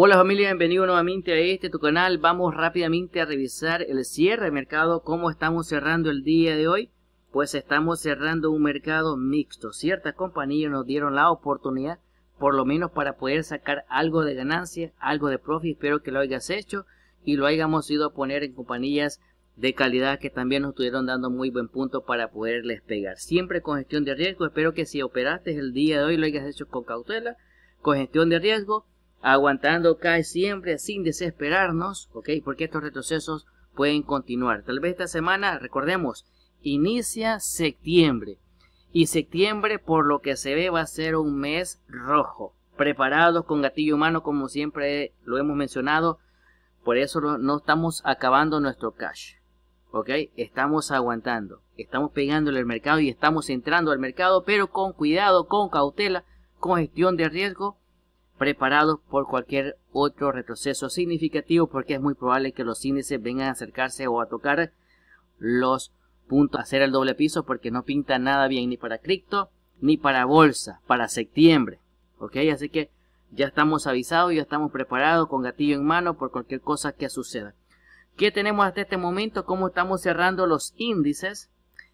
Hola familia, bienvenido nuevamente a este tu canal. Vamos rápidamente a revisar el cierre de mercado, cómo estamos cerrando el día de hoy. Pues estamos cerrando un mercado mixto. Ciertas compañías nos dieron la oportunidad, por lo menos para poder sacar algo de ganancia, algo de profit. Espero que lo hayas hecho y lo hayamos ido a poner en compañías de calidad que también nos estuvieron dando muy buen punto para poderles pegar. Siempre con gestión de riesgo. Espero que si operaste el día de hoy lo hayas hecho con cautela, con gestión de riesgo aguantando cae siempre sin desesperarnos, ¿ok? Porque estos retrocesos pueden continuar. Tal vez esta semana, recordemos, inicia septiembre. Y septiembre, por lo que se ve, va a ser un mes rojo. Preparados con gatillo humano, como siempre lo hemos mencionado. Por eso no estamos acabando nuestro cash. ¿Ok? Estamos aguantando. Estamos pegándole al mercado y estamos entrando al mercado, pero con cuidado, con cautela, con gestión de riesgo preparados por cualquier otro retroceso significativo porque es muy probable que los índices vengan a acercarse o a tocar los puntos, hacer el doble piso porque no pinta nada bien ni para cripto ni para bolsa, para septiembre. ¿Ok? Así que ya estamos avisados, ya estamos preparados con gatillo en mano por cualquier cosa que suceda. ¿Qué tenemos hasta este momento? ¿Cómo estamos cerrando los índices?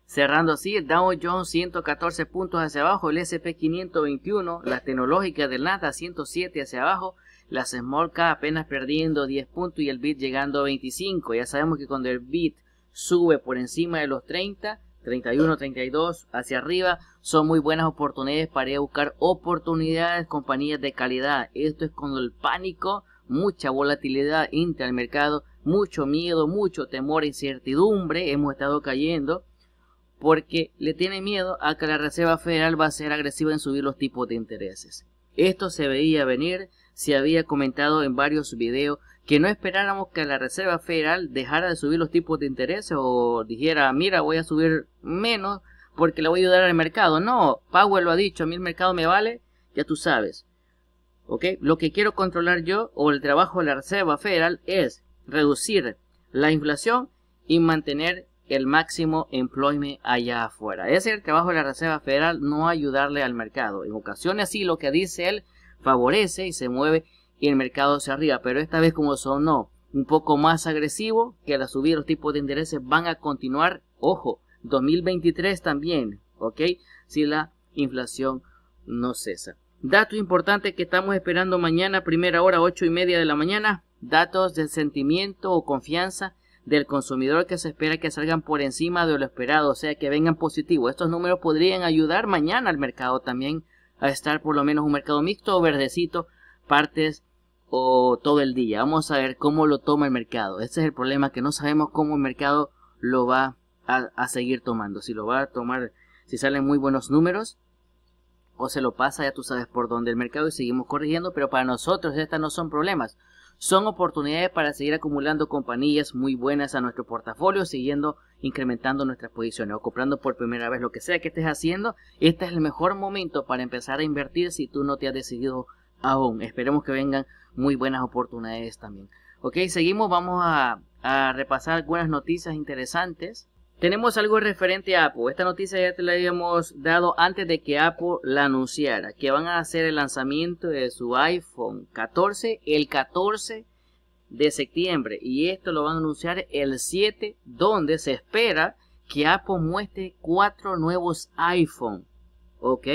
Cerrando así, el Dow Jones 114 puntos hacia abajo, el S&P 521, las tecnológicas del Nasdaq 107 hacia abajo, las Small apenas perdiendo 10 puntos y el BIT llegando a 25. Ya sabemos que cuando el BIT sube por encima de los 30, 31, 32 hacia arriba, son muy buenas oportunidades para ir a buscar oportunidades, compañías de calidad. Esto es cuando el pánico, mucha volatilidad entra al mercado, mucho miedo, mucho temor, e incertidumbre, hemos estado cayendo porque le tiene miedo a que la Reserva Federal va a ser agresiva en subir los tipos de intereses. Esto se veía venir, se había comentado en varios videos que no esperáramos que la Reserva Federal dejara de subir los tipos de intereses o dijera, mira, voy a subir menos porque le voy a ayudar al mercado. No, Powell lo ha dicho, a mí el mercado me vale, ya tú sabes. ¿Ok? Lo que quiero controlar yo o el trabajo de la Reserva Federal es reducir la inflación y mantener el máximo employment allá afuera. Ese es el trabajo de la Reserva Federal, no ayudarle al mercado. En ocasiones sí, lo que dice él favorece y se mueve y el mercado se arriba, pero esta vez como sonó un poco más agresivo que la subida los tipos de intereses van a continuar, ojo, 2023 también, ¿ok? Si la inflación no cesa. Dato importante que estamos esperando mañana, primera hora, 8 y media de la mañana, datos del sentimiento o confianza del consumidor que se espera que salgan por encima de lo esperado, o sea que vengan positivos. Estos números podrían ayudar mañana al mercado también a estar por lo menos un mercado mixto o verdecito, partes o todo el día. Vamos a ver cómo lo toma el mercado. Este es el problema que no sabemos cómo el mercado lo va a, seguir tomando. Si lo va a tomar, si salen muy buenos números o se lo pasa, ya tú sabes por dónde el mercado y seguimos corrigiendo, pero para nosotros estas no son problemas son oportunidades para seguir acumulando compañías muy buenas a nuestro portafolio, siguiendo incrementando nuestras posiciones o comprando por primera vez lo que sea que estés haciendo. Este es el mejor momento para empezar a invertir si tú no te has decidido aún. Esperemos que vengan muy buenas oportunidades también. Ok, seguimos, vamos a, a repasar algunas noticias interesantes. Tenemos algo referente a Apple. Esta noticia ya te la habíamos dado antes de que Apple la anunciara, que van a hacer el lanzamiento de su iPhone 14 el 14 de septiembre. Y esto lo van a anunciar el 7, donde se espera que Apple muestre cuatro nuevos iPhone, ¿ok?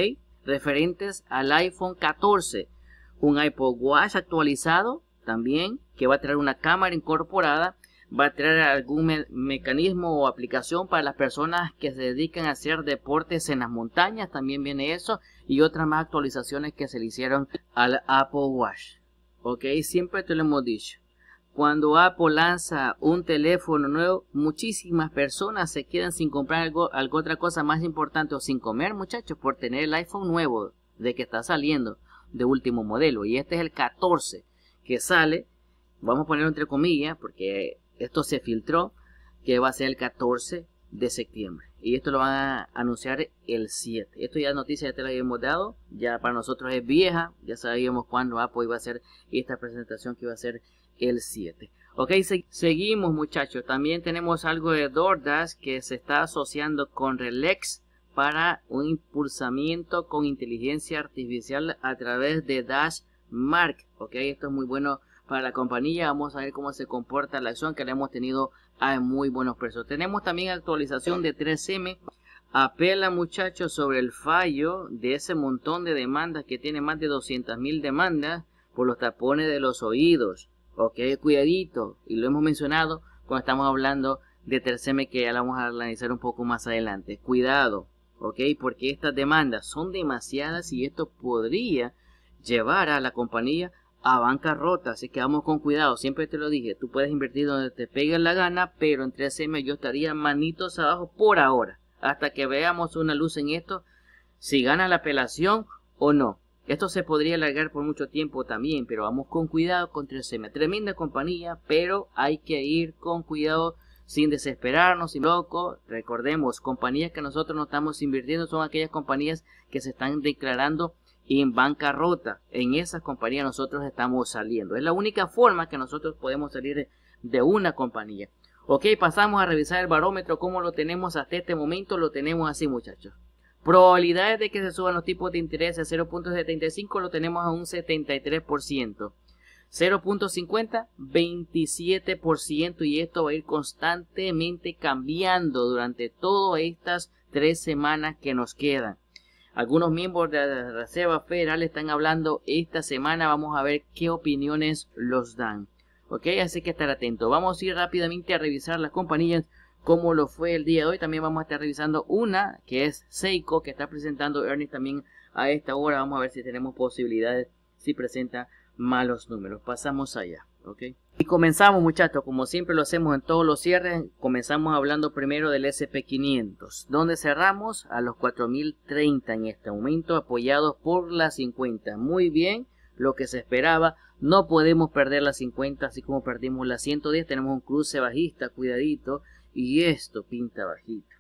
Referentes al iPhone 14. Un iPod Watch actualizado también, que va a traer una cámara incorporada va a traer algún mecanismo o aplicación para las personas que se dedican a hacer deportes en las montañas, también viene eso, y otras más actualizaciones que se le hicieron al Apple Watch. Ok, siempre te lo hemos dicho. Cuando Apple lanza un teléfono nuevo, muchísimas personas se quedan sin comprar algo, algo otra cosa más importante o sin comer, muchachos, por tener el iPhone nuevo de que está saliendo de último modelo. Y este es el 14 que sale, vamos a poner entre comillas, porque esto se filtró que va a ser el 14 de septiembre. Y esto lo van a anunciar el 7. Esto ya noticia ya te la habíamos dado. Ya para nosotros es vieja. Ya sabíamos cuándo Apple iba a hacer esta presentación que iba a ser el 7. Ok, seguimos muchachos. También tenemos algo de DoorDash que se está asociando con Relex. para un impulsamiento con inteligencia artificial a través de Dash Mark. Ok, esto es muy bueno para la compañía. Vamos a ver cómo se comporta la acción que le hemos tenido a muy buenos precios. Tenemos también actualización de 3M. Apela muchachos sobre el fallo de ese montón de demandas que tiene más de 200.000 demandas por los tapones de los oídos. Ok, cuidadito. Y lo hemos mencionado cuando estamos hablando de 3M que ya la vamos a analizar un poco más adelante. Cuidado, ok, porque estas demandas son demasiadas y esto podría llevar a la compañía a bancarrota, así que vamos con cuidado, siempre te lo dije, tú puedes invertir donde te pegue la gana, pero entre ACM yo estaría manitos abajo por ahora, hasta que veamos una luz en esto, si gana la apelación o no. Esto se podría alargar por mucho tiempo también, pero vamos con cuidado con 3M. Tremenda compañía, pero hay que ir con cuidado sin desesperarnos, sin loco. Recordemos, compañías que nosotros no estamos invirtiendo son aquellas compañías que se están declarando en bancarrota. En esas compañías nosotros estamos saliendo. Es la única forma que nosotros podemos salir de una compañía. Ok, pasamos a revisar el barómetro, cómo lo tenemos hasta este momento, lo tenemos así muchachos. Probabilidades de que se suban los tipos de interés a 0.75 lo tenemos a un 73%. 0.50, 27% y esto va a ir constantemente cambiando durante todas estas tres semanas que nos quedan. Algunos miembros de la Reserva Federal están hablando esta semana. Vamos a ver qué opiniones los dan. Ok, así que estar atento. Vamos a ir rápidamente a revisar las compañías como lo fue el día de hoy. También vamos a estar revisando una que es Seiko que está presentando Ernest también a esta hora. Vamos a ver si tenemos posibilidades si presenta malos números. Pasamos allá. ok y comenzamos muchachos, como siempre lo hacemos en todos los cierres, comenzamos hablando primero del SP500, donde cerramos a los 4030 en este momento, apoyados por las 50. Muy bien, lo que se esperaba, no podemos perder las 50, así como perdimos las 110, tenemos un cruce bajista, cuidadito, y esto pinta bajito.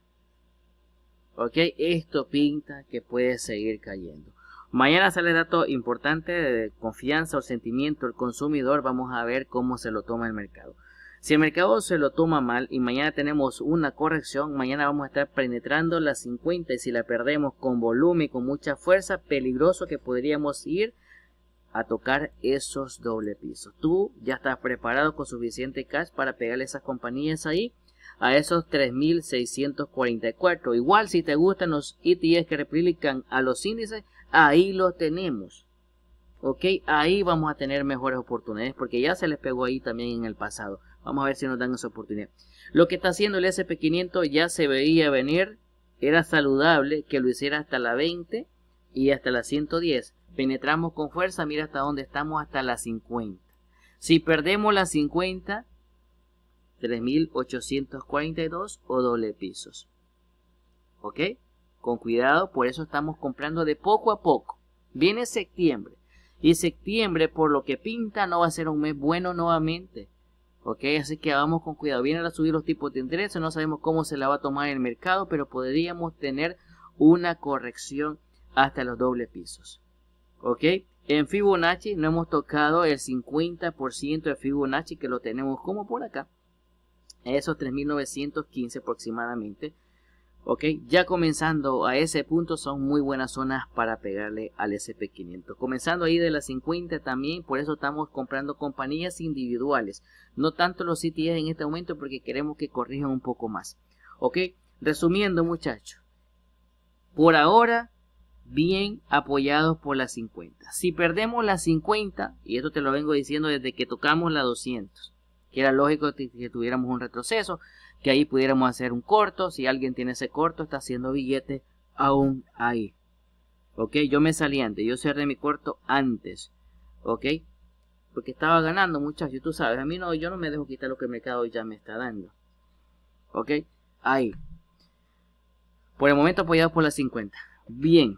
Ok, esto pinta que puede seguir cayendo. Mañana sale dato importante de confianza o sentimiento del consumidor. Vamos a ver cómo se lo toma el mercado. Si el mercado se lo toma mal y mañana tenemos una corrección, mañana vamos a estar penetrando las 50 y si la perdemos con volumen y con mucha fuerza, peligroso que podríamos ir a tocar esos doble pisos. Tú ya estás preparado con suficiente cash para pegarle esas compañías ahí a esos 3.644. Igual si te gustan los ETS que replican a los índices, ahí lo tenemos. ¿Ok? Ahí vamos a tener mejores oportunidades porque ya se les pegó ahí también en el pasado. Vamos a ver si nos dan esa oportunidad. Lo que está haciendo el SP500 ya se veía venir. Era saludable que lo hiciera hasta la 20 y hasta la 110. Penetramos con fuerza, mira hasta dónde estamos, hasta la 50. Si perdemos la 50, 3.842 o doble pisos. ¿Ok? Con cuidado, por eso estamos comprando de poco a poco. Viene septiembre. Y septiembre, por lo que pinta, no va a ser un mes bueno nuevamente. ¿Ok? Así que vamos con cuidado. Vienen a subir los tipos de interés. No sabemos cómo se la va a tomar el mercado, pero podríamos tener una corrección hasta los dobles pisos. ¿Ok? En Fibonacci no hemos tocado el 50% de Fibonacci que lo tenemos como por acá. Esos 3.915 aproximadamente. Ok, ya comenzando a ese punto son muy buenas zonas para pegarle al SP500. Comenzando ahí de las 50 también, por eso estamos comprando compañías individuales. No tanto los CTS en este momento porque queremos que corrijan un poco más. Ok, resumiendo muchachos. Por ahora, bien apoyados por las 50. Si perdemos las 50, y esto te lo vengo diciendo desde que tocamos la 200, que era lógico que tuviéramos un retroceso, que ahí pudiéramos hacer un corto. Si alguien tiene ese corto, está haciendo billete aún ahí. ¿Ok? Yo me salí antes. Yo cerré mi corto antes. ¿Ok? Porque estaba ganando, Y Tú sabes, a mí no, yo no me dejo quitar lo que el mercado ya me está dando. ¿Ok? Ahí. Por el momento apoyado por las 50. Bien.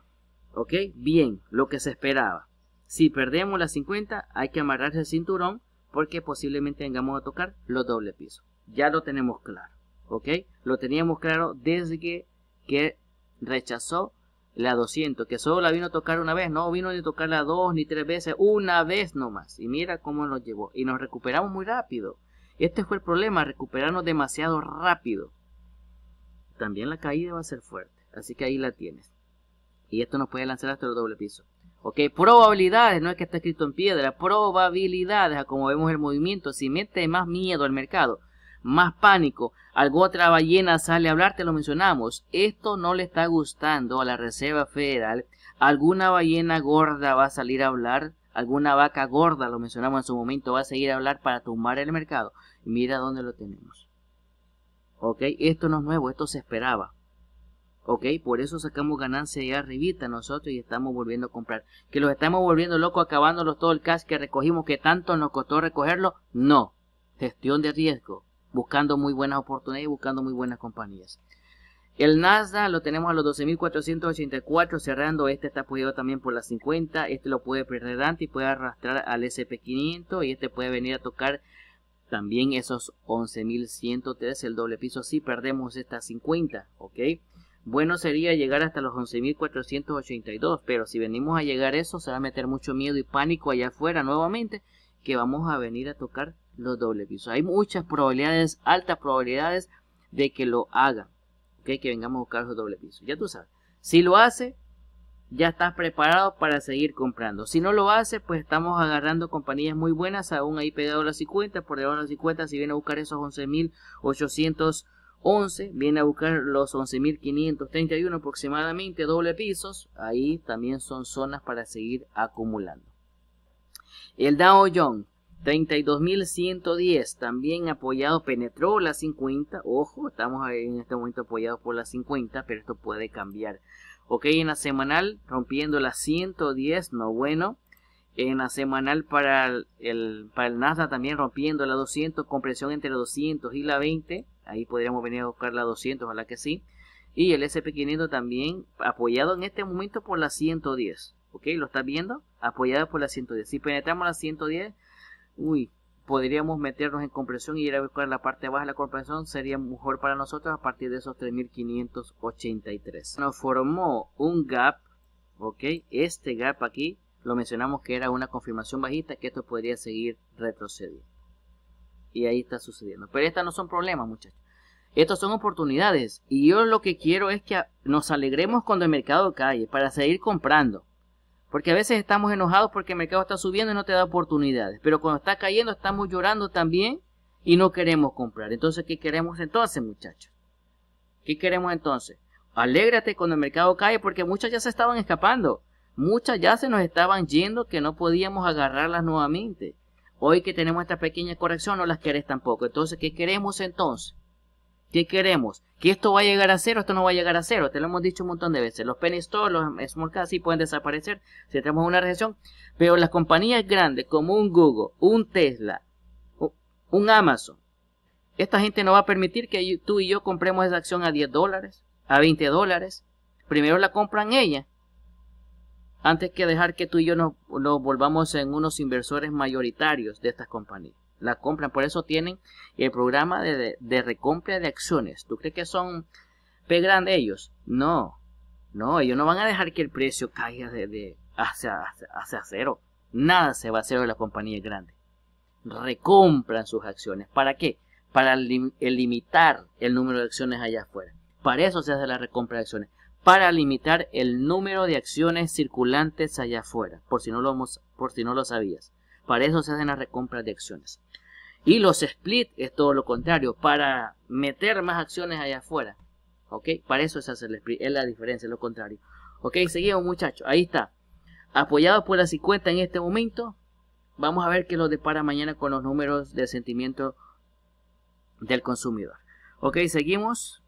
¿Ok? Bien. Lo que se esperaba. Si perdemos las 50, hay que amarrarse el cinturón porque posiblemente vengamos a tocar los doble pisos ya lo tenemos claro, ¿ok? Lo teníamos claro desde que, rechazó la 200, que solo la vino a tocar una vez, no vino ni a tocarla dos ni tres veces, una vez nomás. Y mira cómo nos llevó. Y nos recuperamos muy rápido. Este fue el problema, recuperarnos demasiado rápido. También la caída va a ser fuerte, así que ahí la tienes. Y esto nos puede lanzar hasta el doble piso. Ok, probabilidades, no es que está escrito en piedra, probabilidades, como vemos el movimiento, si mete más miedo al mercado, más pánico. alguna otra ballena sale a hablar, te lo mencionamos. Esto no le está gustando a la Reserva Federal. Alguna ballena gorda va a salir a hablar. Alguna vaca gorda, lo mencionamos en su momento, va a seguir a hablar para tumbar el mercado. mira dónde lo tenemos. ¿Ok? Esto no es nuevo, esto se esperaba. ¿ok? Por eso sacamos ganancia de arribita nosotros y estamos volviendo a comprar. ¿Que los estamos volviendo locos acabándolos todo el cash que recogimos que tanto nos costó recogerlo? No. Gestión de riesgo buscando muy buenas oportunidades y buscando muy buenas compañías. El Nasdaq lo tenemos a los 12.484 cerrando. Este está apoyado también por las 50. Este lo puede perder Dante y puede arrastrar al SP500. Y este puede venir a tocar también esos 11.103, el doble piso. Si perdemos estas 50, ¿ok? Bueno sería llegar hasta los 11.482. Pero si venimos a llegar a eso, se va a meter mucho miedo y pánico allá afuera nuevamente que vamos a venir a tocar los dobles pisos. Hay muchas probabilidades, altas probabilidades de que lo haga Que vengamos a buscar los doble pisos. Ya tú sabes. Si lo hace, ya estás preparado para seguir comprando. Si no lo hace, pues estamos agarrando compañías muy buenas, aún ahí pegado a las 50, por debajo de las 50, si viene a buscar esos 11.811, viene a buscar los 11.531 aproximadamente, doble pisos, ahí también son zonas para seguir acumulando. El Dow Jones 32.110 también apoyado, penetró la 50. Ojo, estamos en este momento apoyados por la 50, pero esto puede cambiar. Ok, en la semanal rompiendo la 110, no bueno. En la semanal para el, NASA también rompiendo la 200, compresión entre la 200 y la 20. Ahí podríamos venir a buscar la 200, ojalá que sí. Y el SP500 también apoyado en este momento por la 110. ¿ok? Lo estás viendo, apoyado por la 110. Si penetramos la 110, uy, podríamos meternos en compresión y ir a buscar la parte baja de la compresión, sería mejor para nosotros a partir de esos 3583. Nos formó un gap, ¿ok? Este gap aquí, lo mencionamos que era una confirmación bajista, que esto podría seguir retrocediendo. Y ahí está sucediendo. Pero estas no son problemas, muchachos. Estas son oportunidades. Y yo lo que quiero es que nos alegremos cuando el mercado calle para seguir comprando. Porque a veces estamos enojados porque el mercado está subiendo y no te da oportunidades. Pero cuando está cayendo estamos llorando también y no queremos comprar. Entonces, ¿qué queremos entonces, muchachos? ¿Qué queremos entonces? Alégrate cuando el mercado cae porque muchas ya se estaban escapando. Muchas ya se nos estaban yendo que no podíamos agarrarlas nuevamente. Hoy que tenemos esta pequeña corrección no las querés tampoco. Entonces, ¿qué queremos entonces? ¿Qué queremos? ¿Que esto va a llegar a cero? Esto no va a llegar a cero. Te lo hemos dicho un montón de veces. Los penny todos, los small caps sí pueden desaparecer si tenemos una recesión. Pero las compañías grandes como un Google, un Tesla, un Amazon, esta gente no va a permitir que tú y yo compremos esa acción a 10 dólares, a 20 dólares. Primero la compran ellas. Antes que dejar que tú y yo nos volvamos en unos inversores mayoritarios de estas compañías la compran. Por eso tienen el programa de, recompra de acciones. ¿Tú crees que son P grande ellos? No, no, ellos no van a dejar que el precio caiga hacia, cero. Nada se va a hacer de la compañía grande. Recompran sus acciones. ¿Para qué? Para limitar el número de acciones allá afuera. Para eso se hace la recompra de acciones. Para limitar el número de acciones circulantes allá afuera. Por si no lo, por si no lo sabías. Para eso se hacen las recompra de acciones. Y los split es todo lo contrario, para meter más acciones allá afuera. ¿Ok? Para eso es hacer el split, es la diferencia, es lo contrario. ¿Ok? Seguimos muchachos, ahí está. Apoyado por la 50 en este momento, vamos a ver qué lo depara mañana con los números de sentimiento del consumidor. Ok, seguimos.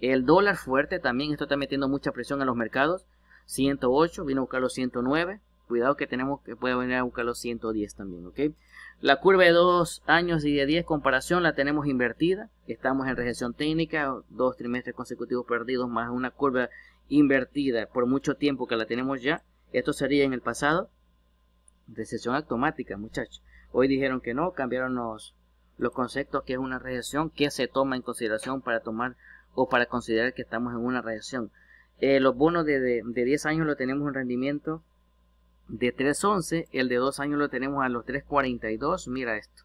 El dólar fuerte también, esto está metiendo mucha presión a los mercados. 108, vino a buscar los 109. Cuidado que tenemos que puede venir a buscar los 110 también, La curva de 2 años y de 10 comparación la tenemos invertida. Estamos en recesión técnica, dos trimestres consecutivos perdidos más una curva invertida por mucho tiempo que la tenemos ya. Esto sería en el pasado. Recesión automática, muchachos. Hoy dijeron que no, cambiaron los, los conceptos que es una recesión, que se toma en consideración para tomar o para considerar que estamos en una recesión. Eh, los bonos de, de 10 años lo tenemos un rendimiento de 3.11, el de 2 años lo tenemos a los 3.42, mira esto.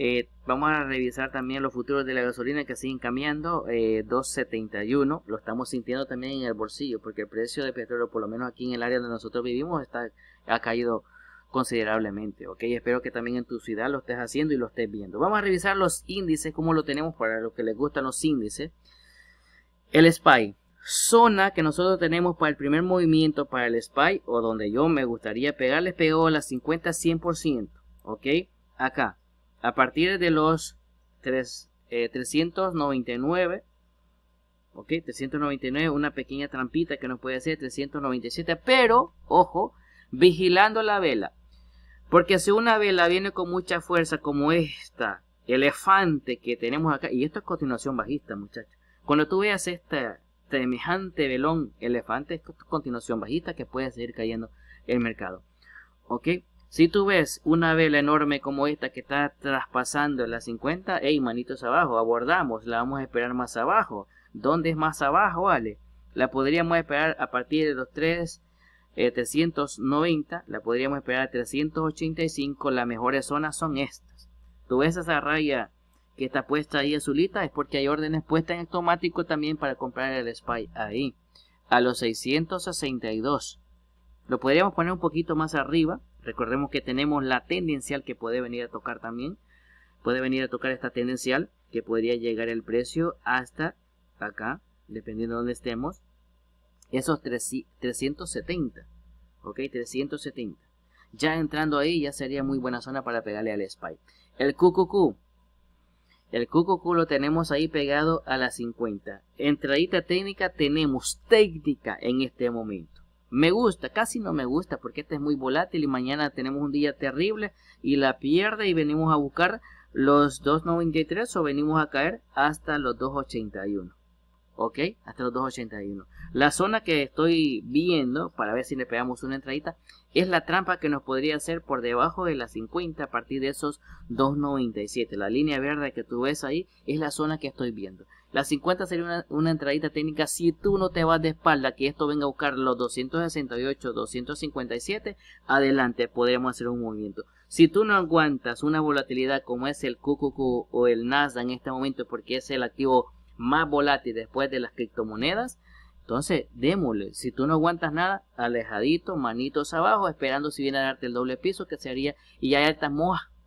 Eh, vamos a revisar también los futuros de la gasolina que siguen cambiando, 2.71, eh, lo estamos sintiendo también en el bolsillo, porque el precio de petróleo, por lo menos aquí en el área donde nosotros vivimos, está, ha caído considerablemente, ok, espero que también en tu ciudad lo estés haciendo y lo estés viendo. Vamos a revisar los índices, cómo lo tenemos para los que les gustan los índices. El SPY, zona que nosotros tenemos para el primer movimiento, para el spy, o donde yo me gustaría pegarles, pegó las 50-100%, ¿ok? Acá, a partir de los 3, 399, eh, ¿ok? 399, una pequeña trampita que nos puede hacer 397, pero, ojo, vigilando la vela. Porque si una vela viene con mucha fuerza como esta, elefante que tenemos acá, y esto es continuación bajista, muchachos. Cuando tú veas esta, semejante velón elefante continuación bajista que puede seguir cayendo el mercado. ¿Ok? Si tú ves una vela enorme como esta que está traspasando las 50, hey, manitos abajo, abordamos, la vamos a esperar más abajo. ¿Dónde es más abajo, vale? La podríamos esperar a partir de los 3, 390, eh, la podríamos esperar a 385, las mejores zonas son estas. Tú ves esa raya que está puesta ahí azulita es porque hay órdenes puestas en automático también para comprar el SPY ahí, a los 662. Lo podríamos poner un poquito más arriba, recordemos que tenemos la tendencial que puede venir a tocar también, puede venir a tocar esta tendencial que podría llegar el precio hasta acá, dependiendo de donde estemos, esos 370, ok, 370. Ya entrando ahí ya sería muy buena zona para pegarle al SPY. El QQQ, el cuco culo lo tenemos ahí pegado a las 50. Entradita técnica tenemos técnica en este momento. Me gusta, casi no me gusta porque este es muy volátil y mañana tenemos un día terrible y la pierde y venimos a buscar los 2.93 o venimos a caer hasta los 2.81. ¿ok? Hasta los 281. La zona que estoy viendo, para ver si le pegamos una entradita, es la trampa que nos podría hacer por debajo de las 50 a partir de esos 297. La línea verde que tú ves ahí es la zona que estoy viendo. La 50 sería una, entradita técnica si tú no te vas de espalda, que esto venga a buscar los 268, 257, adelante podríamos hacer un movimiento. Si tú no aguantas una volatilidad como es el QQQ o el Nasdaq en este momento porque es el activo más volátil después de las criptomonedas. Entonces, démosle. Si tú no aguantas nada, alejadito, manitos abajo, esperando si viene a darte el doble piso, que se haría y ya hay altas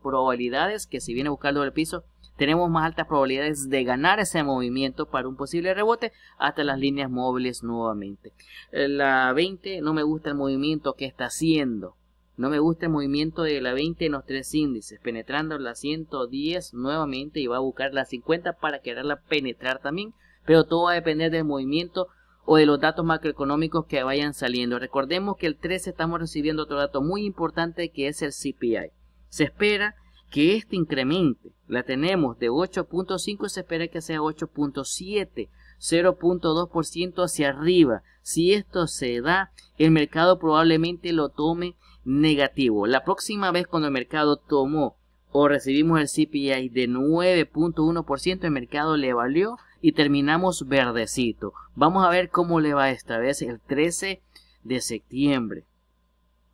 probabilidades que si viene a buscar el doble piso, tenemos más altas probabilidades de ganar ese movimiento para un posible rebote hasta las líneas móviles nuevamente. Eh, la 20 no me gusta el movimiento que está haciendo. No me gusta el movimiento de la 20 en los tres índices, penetrando la 110 nuevamente y va a buscar la 50 para quererla penetrar también, pero todo va a depender del movimiento o de los datos macroeconómicos que vayan saliendo. Recordemos que el 13 estamos recibiendo otro dato muy importante que es el CPI. Se espera que este incremente, la tenemos de 8.5 se espera que sea 8.7. 0.2% hacia arriba. Si esto se da, el mercado probablemente lo tome negativo. La próxima vez cuando el mercado tomó o recibimos el CPI de 9.1%, el mercado le valió y terminamos verdecito. Vamos a ver cómo le va esta vez el 13 de septiembre.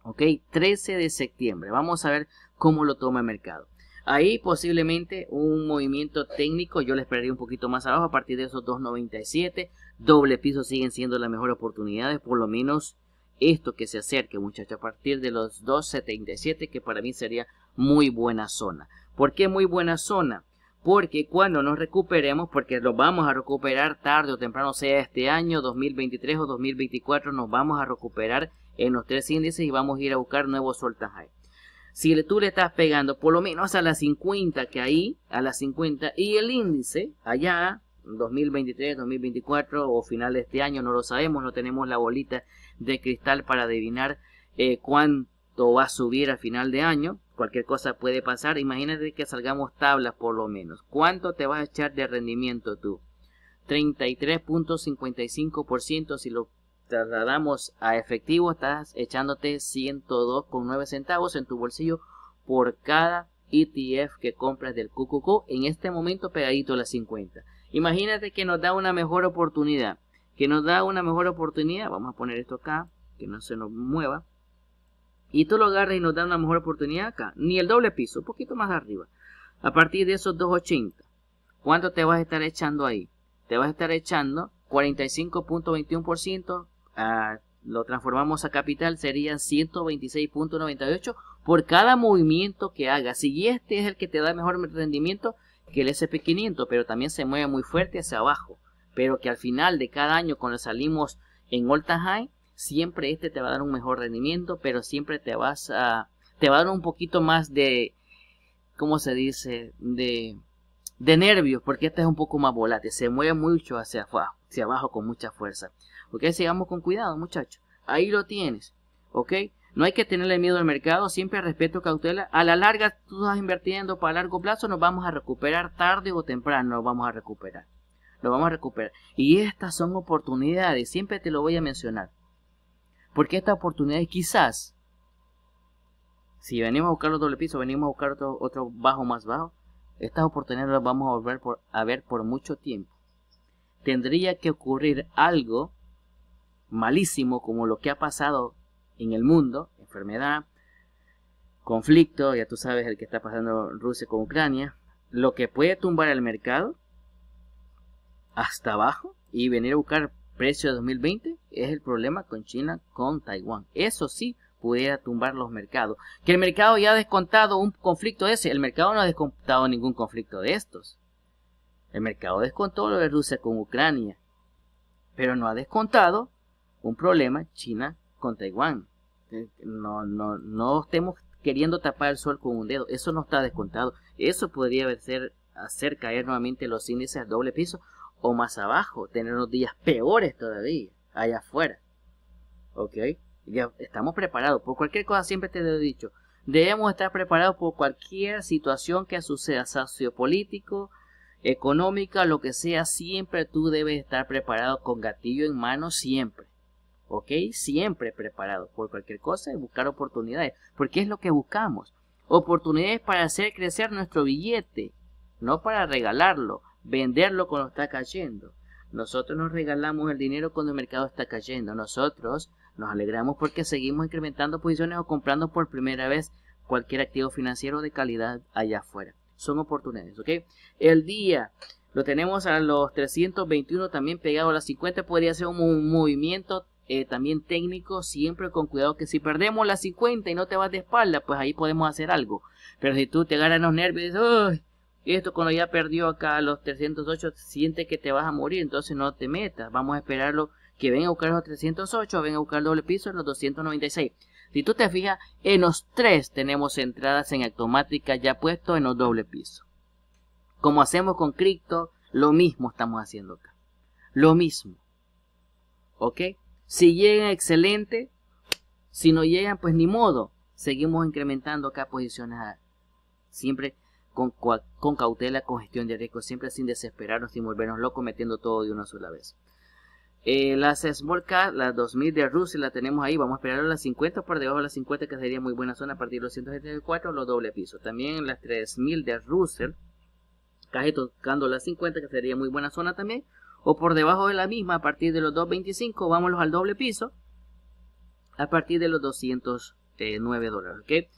¿Ok? 13 de septiembre. Vamos a ver cómo lo toma el mercado. Ahí posiblemente un movimiento técnico, yo les esperaría un poquito más abajo a partir de esos 2.97. Doble piso siguen siendo las mejores oportunidades, por lo menos esto que se acerque, muchachos, a partir de los 2.77, que para mí sería muy buena zona. ¿Por qué muy buena zona? Porque cuando nos recuperemos, porque lo vamos a recuperar tarde o temprano, sea este año, 2023 o 2024, nos vamos a recuperar en los tres índices y vamos a ir a buscar nuevos soltaje. Si tú le estás pegando por lo menos a las 50 que ahí, a las 50, y el índice allá, 2023, 2024 o final de este año, no lo sabemos, no tenemos la bolita de cristal para adivinar eh, cuánto va a subir a final de año. Cualquier cosa puede pasar. Imagínate que salgamos tablas por lo menos. ¿Cuánto te vas a echar de rendimiento tú? 33.55% si lo trasladamos a efectivo estás echándote 102,9 centavos en tu bolsillo por cada ETF que compras del CUCUCO en este momento pegadito a las 50. Imagínate que nos da una mejor oportunidad que nos da una mejor oportunidad. Vamos a poner esto acá, que no se nos mueva. Y tú lo agarras y nos da una mejor oportunidad acá. Ni el doble piso, un poquito más arriba. A partir de esos 280, ¿cuánto te vas a estar echando ahí? Te vas a estar echando 45.21%. Ah, lo transformamos a capital, sería 126.98 por cada movimiento que hagas. Y este es el que te da mejor rendimiento que el SP500, pero también se mueve muy fuerte hacia abajo pero que al final de cada año cuando salimos en all high, siempre este te va a dar un mejor rendimiento, pero siempre te vas a te va a dar un poquito más de ¿cómo se dice? de de nervios, porque este es un poco más volátil, se mueve mucho hacia abajo, hacia abajo con mucha fuerza. Ok, sigamos con cuidado, muchachos. Ahí lo tienes. Ok, no hay que tenerle miedo al mercado, siempre respeto, cautela. A la larga, tú estás invirtiendo para largo plazo, nos vamos a recuperar tarde o temprano, nos vamos a recuperar lo vamos a recuperar. Y estas son oportunidades, siempre te lo voy a mencionar. Porque estas oportunidades quizás, si venimos a buscar los doble pisos... venimos a buscar otro, otro bajo más bajo, estas oportunidades las vamos a volver por, a ver por mucho tiempo. Tendría que ocurrir algo malísimo como lo que ha pasado en el mundo, enfermedad, conflicto, ya tú sabes el que está pasando Rusia con Ucrania, lo que puede tumbar el mercado hasta abajo y venir a buscar precio de 2020 es el problema con China, con Taiwán. Eso sí pudiera tumbar los mercados. Que el mercado ya ha descontado un conflicto ese. El mercado no ha descontado ningún conflicto de estos. El mercado descontó lo de Rusia con Ucrania. Pero no ha descontado un problema China con Taiwán. Eh, no, no, estemos queriendo tapar el sol con un dedo. Eso no está descontado. Eso podría ser hacer caer nuevamente los índices al doble piso o más abajo, tener unos días peores todavía, allá afuera. ¿Ok? Ya estamos preparados. Por cualquier cosa siempre te lo he dicho. Debemos estar preparados por cualquier situación que suceda, sociopolítico, económica, lo que sea. Siempre tú debes estar preparado con gatillo en mano, siempre. ¿Ok? Siempre preparado por cualquier cosa y buscar oportunidades. Porque es lo que buscamos. Oportunidades para hacer crecer nuestro billete, no para regalarlo venderlo cuando está cayendo. Nosotros nos regalamos el dinero cuando el mercado está cayendo. Nosotros nos alegramos porque seguimos incrementando posiciones o comprando por primera vez cualquier activo financiero de calidad allá afuera. Son oportunidades, ¿ok? El día lo tenemos a los 321 también pegado a las 50. Podría ser un, movimiento eh, también técnico, siempre con cuidado que si perdemos las 50 y no te vas de espalda, pues ahí podemos hacer algo. Pero si tú te agarras los nervios, ¡ay! Y esto cuando ya perdió acá los 308, siente que te vas a morir, entonces no te metas. Vamos a esperarlo que venga a buscar los 308, venga a buscar el doble piso en los 296. Si tú te fijas, en los tres tenemos entradas en automática ya puesto en los doble piso. Como hacemos con cripto, lo mismo estamos haciendo acá. Lo mismo. ¿Ok? Si llegan, excelente. Si no llegan, pues ni modo. Seguimos incrementando acá posiciones. Siempre con, cautela, con gestión de riesgo, siempre sin desesperarnos y volvernos locos metiendo todo de una sola vez. Eh, las Small Cat, las 2000 de Rusia, la tenemos ahí. Vamos a esperar a las 50, por debajo de las 50, que sería muy buena zona a partir de los 174, los doble pisos. También las 3000 de Russell, casi tocando las 50, que sería muy buena zona también. O por debajo de la misma, a partir de los 225, vámonos al doble piso, a partir de los 209 eh, dólares. Ok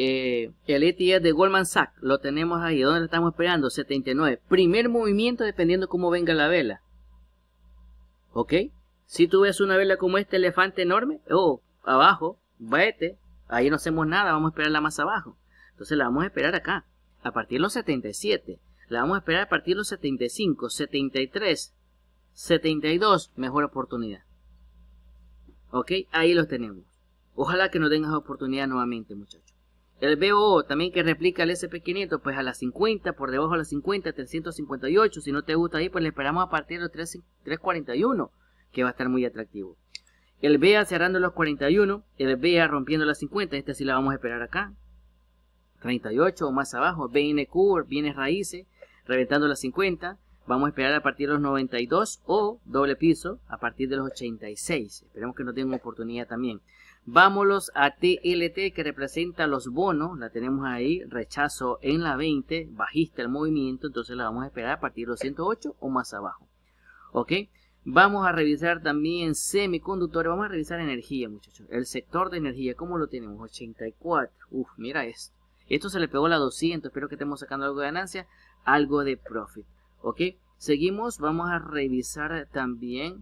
eh, el ETF e de Goldman Sachs lo tenemos ahí. ¿Dónde estamos esperando? 79. Primer movimiento dependiendo cómo venga la vela. ¿Ok? Si tú ves una vela como este elefante enorme, oh, abajo, vete, ahí no hacemos nada, vamos a esperarla más abajo. Entonces la vamos a esperar acá, a partir de los 77. La vamos a esperar a partir de los 75, 73, 72, mejor oportunidad. ¿Ok? Ahí los tenemos. Ojalá que nos tengas oportunidad nuevamente, muchachos. El BO también que replica el SP500, pues a las 50, por debajo de las 50, 358. Si no te gusta ahí, pues le esperamos a partir de los 3, 341, que va a estar muy atractivo. El BA cerrando los 41, el BA rompiendo las 50, esta sí la vamos a esperar acá. 38 o más abajo, BNQ, bienes raíces, reventando las 50. Vamos a esperar a partir de los 92 o doble piso a partir de los 86. Esperemos que no tenga oportunidad también. Vámonos a TLT que representa los bonos, la tenemos ahí, rechazo en la 20, bajista el movimiento, entonces la vamos a esperar a partir de los 108 o más abajo. ¿Ok? Vamos a revisar también semiconductores, vamos a revisar energía muchachos. El sector de energía, ¿cómo lo tenemos? 84, uf, mira esto. Esto se le pegó la 200, espero que estemos sacando algo de ganancia, algo de profit. ¿Ok? Seguimos, vamos a revisar también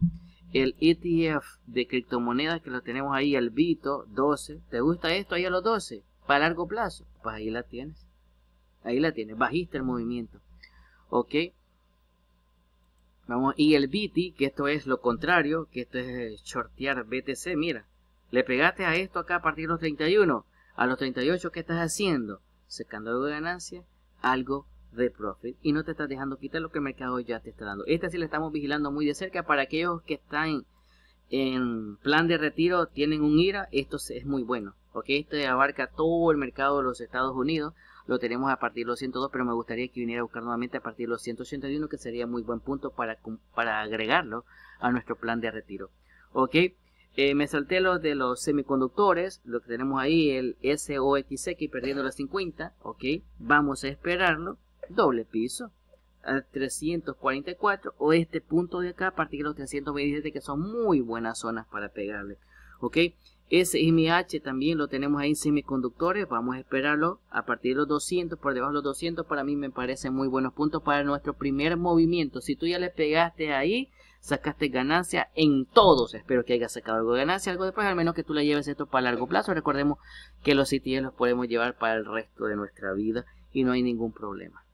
el ETF de criptomonedas que lo tenemos ahí el Vito, 12. ¿Te gusta esto ahí a los 12? Para largo plazo. Pues ahí la tienes. Ahí la tienes. Bajiste el movimiento. Ok. Vamos, y el BT, que esto es lo contrario, que esto es eh, shortear BTC, mira, le pegaste a esto acá a partir de los 31, a los 38, ¿qué estás haciendo? Sacando algo de ganancia, algo de profit y no te estás dejando quitar lo que el mercado ya te está dando. Este sí la estamos vigilando muy de cerca para aquellos que están en plan de retiro, tienen un IRA, esto es muy bueno. Ok, esto abarca todo el mercado de los Estados Unidos. Lo tenemos a partir de los 102, pero me gustaría que viniera a buscar nuevamente a partir de los 181, que sería muy buen punto para, para agregarlo a nuestro plan de retiro. Ok, eh, me salté los de los semiconductores, lo que tenemos ahí, el SOXX perdiendo las 50, ok, vamos a esperarlo doble piso 344 o este punto de acá a partir de los 327 que son muy buenas zonas para pegarle ok SMH también lo tenemos ahí en semiconductores, vamos a esperarlo a partir de los 200, por debajo de los 200 para mí me parecen muy buenos puntos para nuestro primer movimiento. Si tú ya le pegaste ahí, sacaste ganancia en todos, espero que hayas sacado algo de ganancia, algo después, al menos que tú le lleves esto para largo plazo. Recordemos que los CTS e los podemos llevar para el resto de nuestra vida y no hay ningún problema.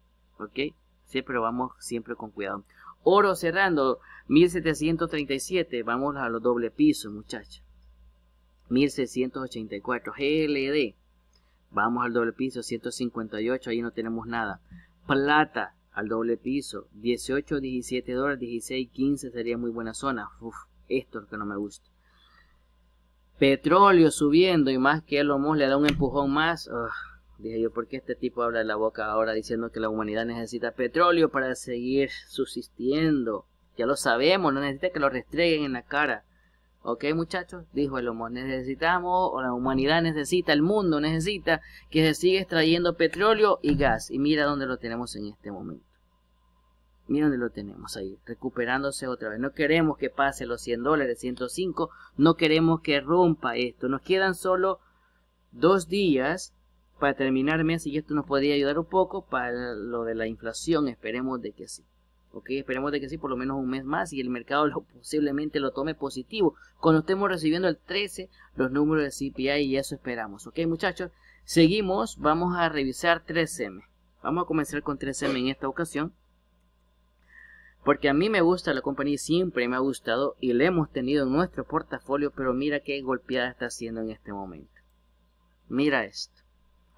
¿ok? Siempre vamos siempre con cuidado. Oro cerrando, 1737, vamos a los doble pisos, muchachos. 1684, GLD, vamos al doble piso, 158, ahí no tenemos nada. Plata, al doble piso, 18, 17 dólares, 16, 15 sería muy buena zona. Uf, esto es lo que no me gusta. Petróleo subiendo y más que el lomo le da un empujón más. Dije yo, ¿por qué este tipo habla de la boca ahora diciendo que la humanidad necesita petróleo para seguir subsistiendo? Ya lo sabemos, no necesita que lo restreguen en la cara. ¿Ok, muchachos? Dijo el homo, necesitamos, o la humanidad necesita, el mundo necesita que se siga extrayendo petróleo y gas. Y mira dónde lo tenemos en este momento. Mira dónde lo tenemos ahí, recuperándose otra vez. No queremos que pase los 100 dólares, 105. No queremos que rompa esto. Nos quedan solo dos días para terminar mes y esto nos podría ayudar un poco para lo de la inflación, esperemos de que sí. Ok, esperemos de que sí, por lo menos un mes más y el mercado lo, posiblemente lo tome positivo. Cuando estemos recibiendo el 13, los números de CPI y eso esperamos. Ok, muchachos, seguimos, vamos a revisar 3M. Vamos a comenzar con 3M en esta ocasión. Porque a mí me gusta la compañía, siempre me ha gustado y la hemos tenido en nuestro portafolio, pero mira qué golpeada está haciendo en este momento. Mira esto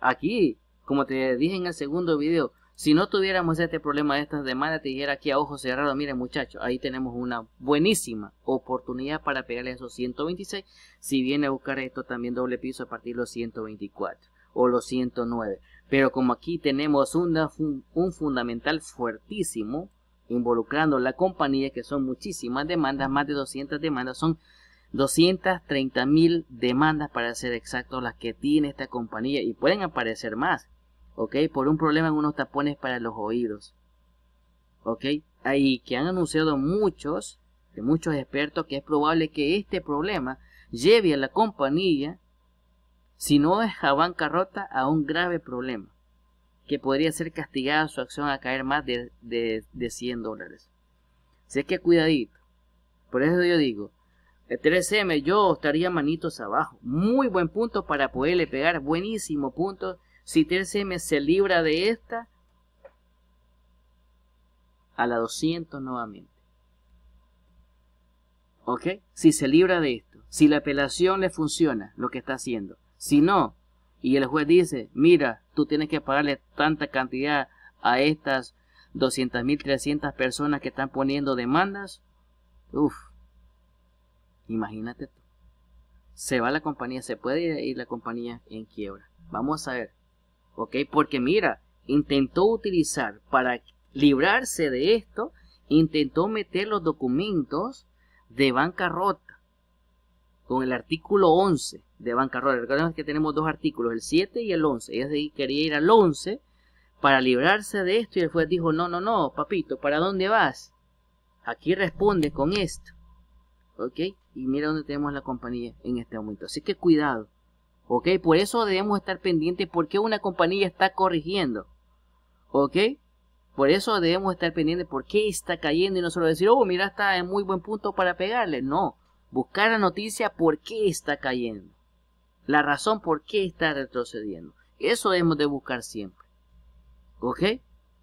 aquí, como te dije en el segundo video, si no tuviéramos este problema de estas demandas, te dijera aquí a ojos cerrados, mire, muchachos, ahí tenemos una buenísima oportunidad para pegarle esos 126, si viene a buscar esto también doble piso a partir de los 124 o los 109. Pero como aquí tenemos un fundamental fuertísimo, involucrando la compañía, que son muchísimas demandas, más de 200 demandas, son 230 mil demandas para ser exactos las que tiene esta compañía y pueden aparecer más, ¿ok? Por un problema en unos tapones para los oídos, ¿ok? Ahí que han anunciado muchos, de muchos expertos, que es probable que este problema lleve a la compañía, si no es a bancarrota, a un grave problema, que podría ser castigada su acción a caer más de, de, de 100 dólares. Así que cuidadito. Por eso yo digo, el 3M yo estaría manitos abajo. Muy buen punto para poderle pegar. Buenísimo punto. Si 3M se libra de esta. A la 200 nuevamente. ¿Ok? Si se libra de esto. Si la apelación le funciona lo que está haciendo. Si no. Y el juez dice, mira, tú tienes que pagarle tanta cantidad a estas 200.300 personas que están poniendo demandas. Uf, Imagínate tú. Se va la compañía, se puede ir la compañía en quiebra. Vamos a ver. ¿Ok? Porque mira, intentó utilizar para librarse de esto, intentó meter los documentos de bancarrota con el artículo 11 de bancarrota. Recuerden que tenemos dos artículos, el 7 y el 11. Ella quería ir al 11 para librarse de esto y juez dijo, no, no, no, papito, ¿para dónde vas? Aquí responde con esto. ¿Ok? y mira dónde tenemos la compañía en este momento. Así que cuidado. ¿Ok? Por eso debemos estar pendientes porque una compañía está corrigiendo. ¿Ok? Por eso debemos estar pendientes por qué está cayendo y no solo decir, oh, mira, está en muy buen punto para pegarle. No, buscar la noticia por qué está cayendo. La razón por qué está retrocediendo. Eso debemos de buscar siempre. ¿Ok?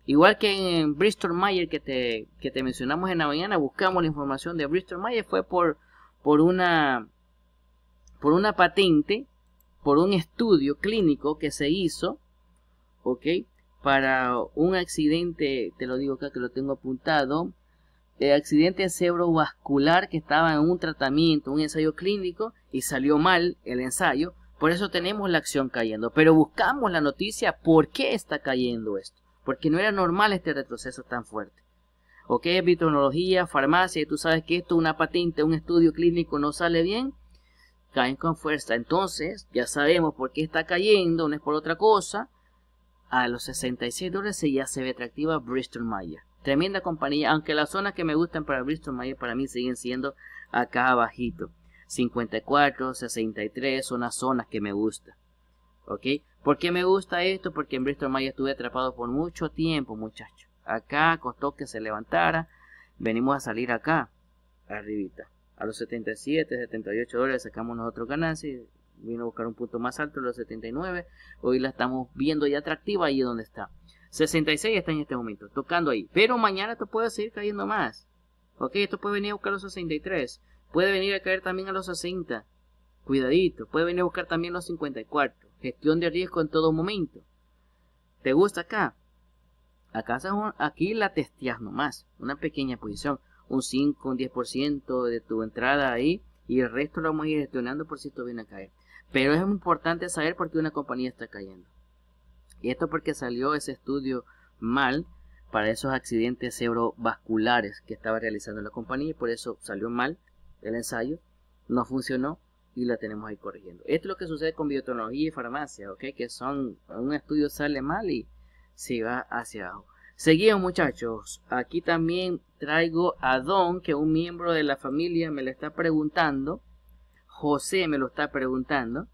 Igual que en Bristol Mayer que te, que te mencionamos en la mañana, buscamos la información de Bristol Mayer, fue por por una, por una patente, por un estudio clínico que se hizo, ¿ok? Para un accidente, te lo digo acá que lo tengo apuntado, de eh, accidente cerebrovascular que estaba en un tratamiento, un ensayo clínico y salió mal el ensayo, por eso tenemos la acción cayendo. Pero buscamos la noticia, ¿por qué está cayendo esto? Porque no era normal este retroceso tan fuerte ok, biotecnología, farmacia, y tú sabes que esto, una patente, un estudio clínico no sale bien, caen con fuerza. Entonces, ya sabemos por qué está cayendo, no es por otra cosa. A los 66 dólares ya se ve atractiva Bristol Maya, Tremenda compañía, aunque las zonas que me gustan para Bristol Maya para mí siguen siendo acá abajito. 54, 63 son las zonas que me gustan. ¿Ok? ¿Por qué me gusta esto? Porque en Bristol Maya estuve atrapado por mucho tiempo, muchachos acá, costó que se levantara, venimos a salir acá, arribita. A los 77, 78 dólares sacamos nosotros ganancia vino a buscar un punto más alto, los 79. Hoy la estamos viendo ya atractiva ahí donde está. 66 está en este momento, tocando ahí. Pero mañana te puede seguir cayendo más. Ok, esto puede venir a buscar los 63. Puede venir a caer también a los 60. Cuidadito, puede venir a buscar también los 54. Gestión de riesgo en todo momento. ¿Te gusta acá? Acá aquí la testeas nomás, una pequeña posición, un 5, un 10% de tu entrada ahí y el resto lo vamos a ir gestionando por si esto viene a caer. Pero es importante saber por qué una compañía está cayendo. Y esto porque salió ese estudio mal para esos accidentes cerebrovasculares que estaba realizando la compañía y por eso salió mal el ensayo, no funcionó y la tenemos ahí corrigiendo. Esto es lo que sucede con biotecnología y farmacia, ¿ok? Que son, un estudio sale mal y si va hacia abajo. Seguido muchachos, aquí también traigo a Don, que un miembro de la familia me lo está preguntando. José me lo está preguntando.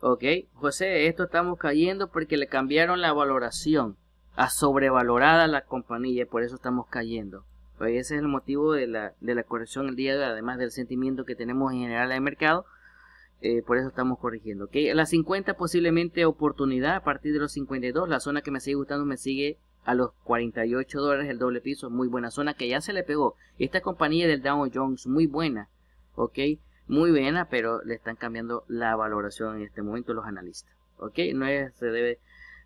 Ok, José, esto estamos cayendo porque le cambiaron la valoración a sobrevalorada la compañía y por eso estamos cayendo. Pues ese es el motivo de la, de la corrección el día de además del sentimiento que tenemos en general el mercado eh, por eso estamos corrigiendo. ¿okay? Las 50 posiblemente oportunidad a partir de los 52. La zona que me sigue gustando me sigue a los 48 dólares el doble piso. Muy buena zona que ya se le pegó. Esta compañía del Dow Jones, muy buena. ¿ok? Muy buena, pero le están cambiando la valoración en este momento los analistas. ¿ok? No se debe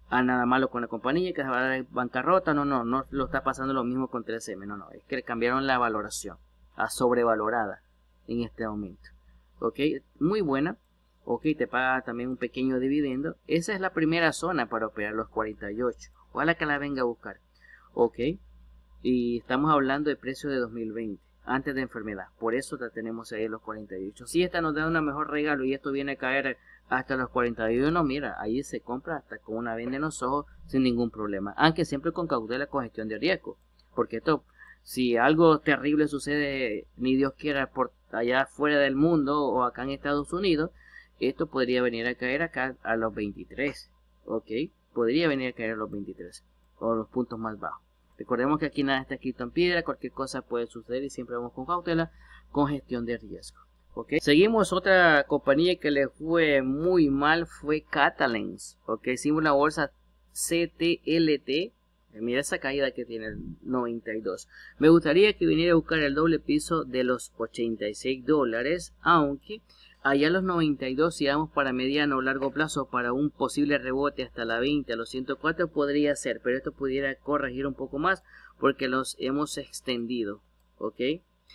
a nada malo con la compañía que va a dar bancarrota. No, no, no lo está pasando lo mismo con 3M. No, no, es que le cambiaron la valoración a sobrevalorada en este momento ok, muy buena, ok, te paga también un pequeño dividendo, esa es la primera zona para operar los 48, la que la venga a buscar, ok, y estamos hablando de precio de 2020, antes de enfermedad, por eso la tenemos ahí los 48, si esta nos da un mejor regalo y esto viene a caer hasta los 41, mira, ahí se compra hasta con una venda en los ojos sin ningún problema, aunque siempre con cautela con gestión de riesgo, porque esto si algo terrible sucede, ni Dios quiera, por allá fuera del mundo o acá en Estados Unidos, esto podría venir a caer acá a los 23, ¿ok? Podría venir a caer a los 23 o los puntos más bajos. Recordemos que aquí nada está escrito en piedra, cualquier cosa puede suceder y siempre vamos con cautela, con gestión de riesgo. ¿ok? Seguimos otra compañía que le fue muy mal, fue Catalans, ¿ok? Hicimos la bolsa CTLT eh, mira esa caída que tiene el 92. Me gustaría que viniera a buscar el doble piso de los 86 dólares, aunque allá los 92, si vamos para mediano o largo plazo, para un posible rebote hasta la 20, a los 104 podría ser, pero esto pudiera corregir un poco más porque los hemos extendido, ¿ok?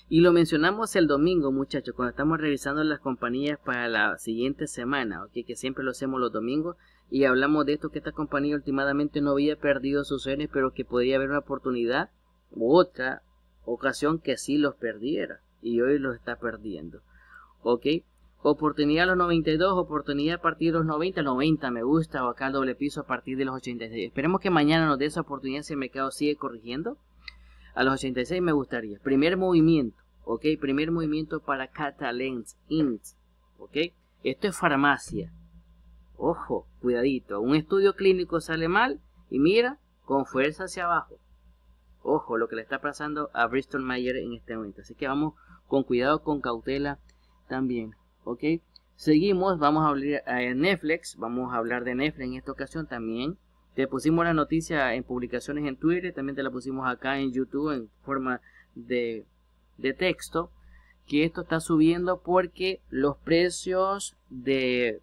Y lo mencionamos el domingo, muchachos, cuando estamos revisando las compañías para la siguiente semana, ¿ok? Que siempre lo hacemos los domingos y hablamos de esto que esta compañía últimamente no había perdido sus seres, pero que podría haber una oportunidad u otra ocasión que sí los perdiera y hoy los está perdiendo. ¿Ok? Oportunidad a los 92, oportunidad a partir de los 90, 90 me gusta, o acá el doble piso a partir de los 86. Esperemos que mañana nos dé esa oportunidad si el mercado sigue corrigiendo. A los 86 me gustaría. Primer movimiento, ¿ok? Primer movimiento para Catalens, Int ¿ok? Esto es farmacia. Ojo, cuidadito, un estudio clínico sale mal y mira, con fuerza hacia abajo. Ojo, lo que le está pasando a Bristol Mayer en este momento. Así que vamos con cuidado, con cautela también. ¿Ok? Seguimos, vamos a hablar de eh, Netflix. Vamos a hablar de Netflix en esta ocasión también. Te pusimos la noticia en publicaciones en Twitter, también te la pusimos acá en YouTube en forma de texto que esto está subiendo porque los precios de,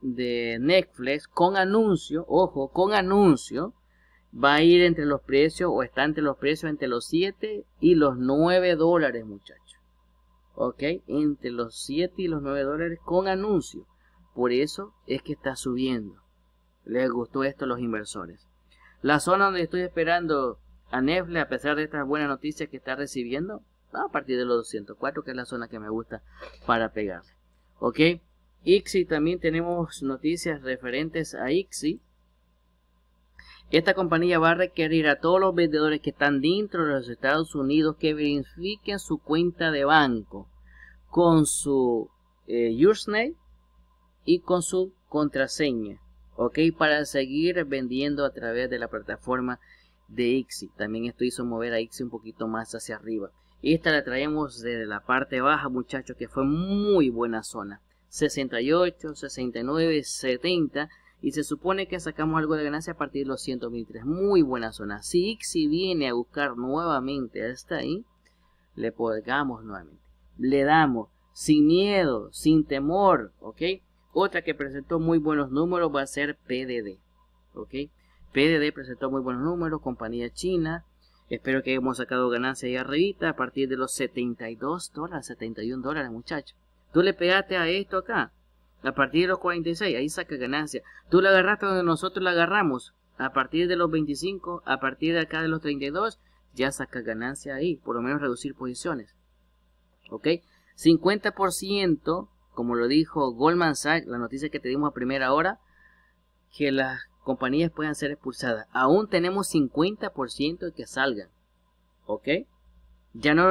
de Netflix con anuncio, ojo, con anuncio, va a ir entre los precios o está entre los precios entre los 7 y los 9 dólares, muchachos. ¿Ok? Entre los 7 y los 9 dólares con anuncio. Por eso es que está subiendo. Les gustó esto a los inversores. La zona donde estoy esperando a Netflix, a pesar de estas buenas noticias que está recibiendo, a partir de los 204, que es la zona que me gusta para pegarle. Ok, Ixi también tenemos noticias referentes a IXI. Esta compañía va a requerir a todos los vendedores que están dentro de los Estados Unidos que verifiquen su cuenta de banco con su eh, username y con su contraseña, ¿ok? Para seguir vendiendo a través de la plataforma de IXI. También esto hizo mover a IXI un poquito más hacia arriba. Y esta la traemos desde la parte baja, muchachos, que fue muy buena zona. 68, 69, 70. Y se supone que sacamos algo de ganancia a partir de los 123. Muy buena zona. Si Ixi viene a buscar nuevamente hasta ahí, le pongamos nuevamente. Le damos sin miedo, sin temor, ¿ok? Otra que presentó muy buenos números va a ser PDD, ¿ok? PDD presentó muy buenos números, compañía china, Espero que hayamos sacado ganancia ahí arribita a partir de los 72 dólares, 71 dólares, muchachos. Tú le pegaste a esto acá, a partir de los 46, ahí saca ganancia. Tú la agarraste donde nosotros la agarramos, a partir de los 25, a partir de acá de los 32, ya saca ganancia ahí, por lo menos reducir posiciones. ¿Ok? 50%, como lo dijo Goldman Sachs, la noticia que te dimos a primera hora, que las compañías puedan ser expulsadas. Aún tenemos 50% de que salgan. ¿Ok? Ya no,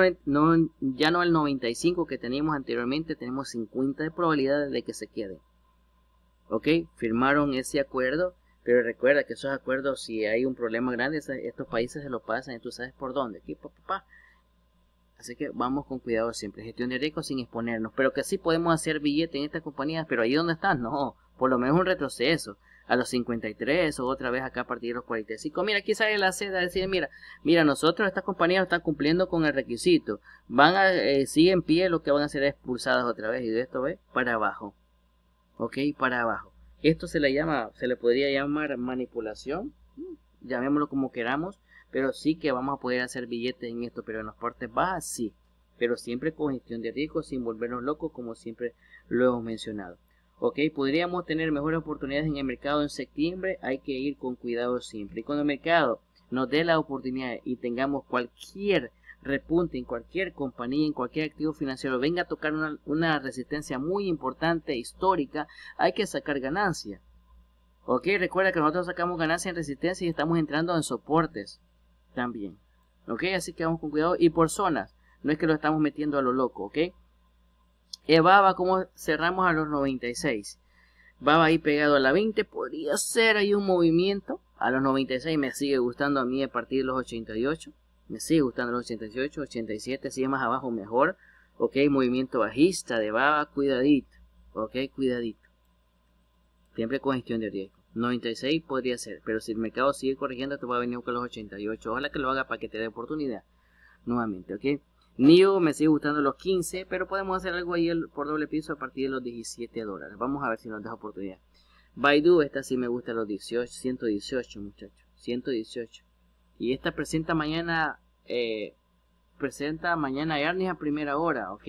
ya no el 95 que teníamos anteriormente, tenemos 50 de probabilidades de que se queden. ¿Ok? Firmaron ese acuerdo, pero recuerda que esos acuerdos, si hay un problema grande, estos países se lo pasan y tú sabes por dónde. papá. Así que vamos con cuidado siempre. Gestión de riesgo sin exponernos. Pero que sí podemos hacer billete en estas compañías, pero ahí donde están, no. Por lo menos un retroceso a los 53 o otra vez acá a partir de los 45. Mira, aquí sale la seda decir, mira, mira, nosotros estas compañías están cumpliendo con el requisito. Van eh, siguen en pie, lo que van a ser expulsadas otra vez y de esto ve para abajo. Ok, para abajo. Esto se le llama, se le podría llamar manipulación, llamémoslo como queramos, pero sí que vamos a poder hacer billetes en esto, pero en las partes bajas sí, pero siempre con gestión de riesgo, sin volvernos locos como siempre lo hemos mencionado. ¿ok? Podríamos tener mejores oportunidades en el mercado en septiembre, hay que ir con cuidado siempre. Y cuando el mercado nos dé la oportunidad y tengamos cualquier repunte en cualquier compañía, en cualquier activo financiero, venga a tocar una, resistencia muy importante, histórica, hay que sacar ganancia. Ok, recuerda que nosotros sacamos ganancia en resistencia y estamos entrando en soportes también. Ok, así que vamos con cuidado y por zonas, no es que lo estamos metiendo a lo loco, ok. Eh, Baba, como cerramos a los 96. Baba ahí pegado a la 20. Podría ser ahí un movimiento. A los 96 me sigue gustando a mí a partir de los 88. Me sigue gustando los 88, 87. Si es más abajo, mejor. Ok, movimiento bajista de Baba. Cuidadito. Ok, cuidadito. Siempre con gestión de riesgo. 96 podría ser, pero si el mercado sigue corrigiendo, te va a venir con los 88. Ojalá que lo haga para que te dé oportunidad nuevamente, ¿ok? Neo me sigue gustando los 15, pero podemos hacer algo ahí por doble piso a partir de los 17 dólares. Vamos a ver si nos da oportunidad. Baidu, esta sí me gusta los 18, 118 muchachos, 118. Y esta presenta mañana, eh, presenta mañana Ernest a primera hora, ¿ok?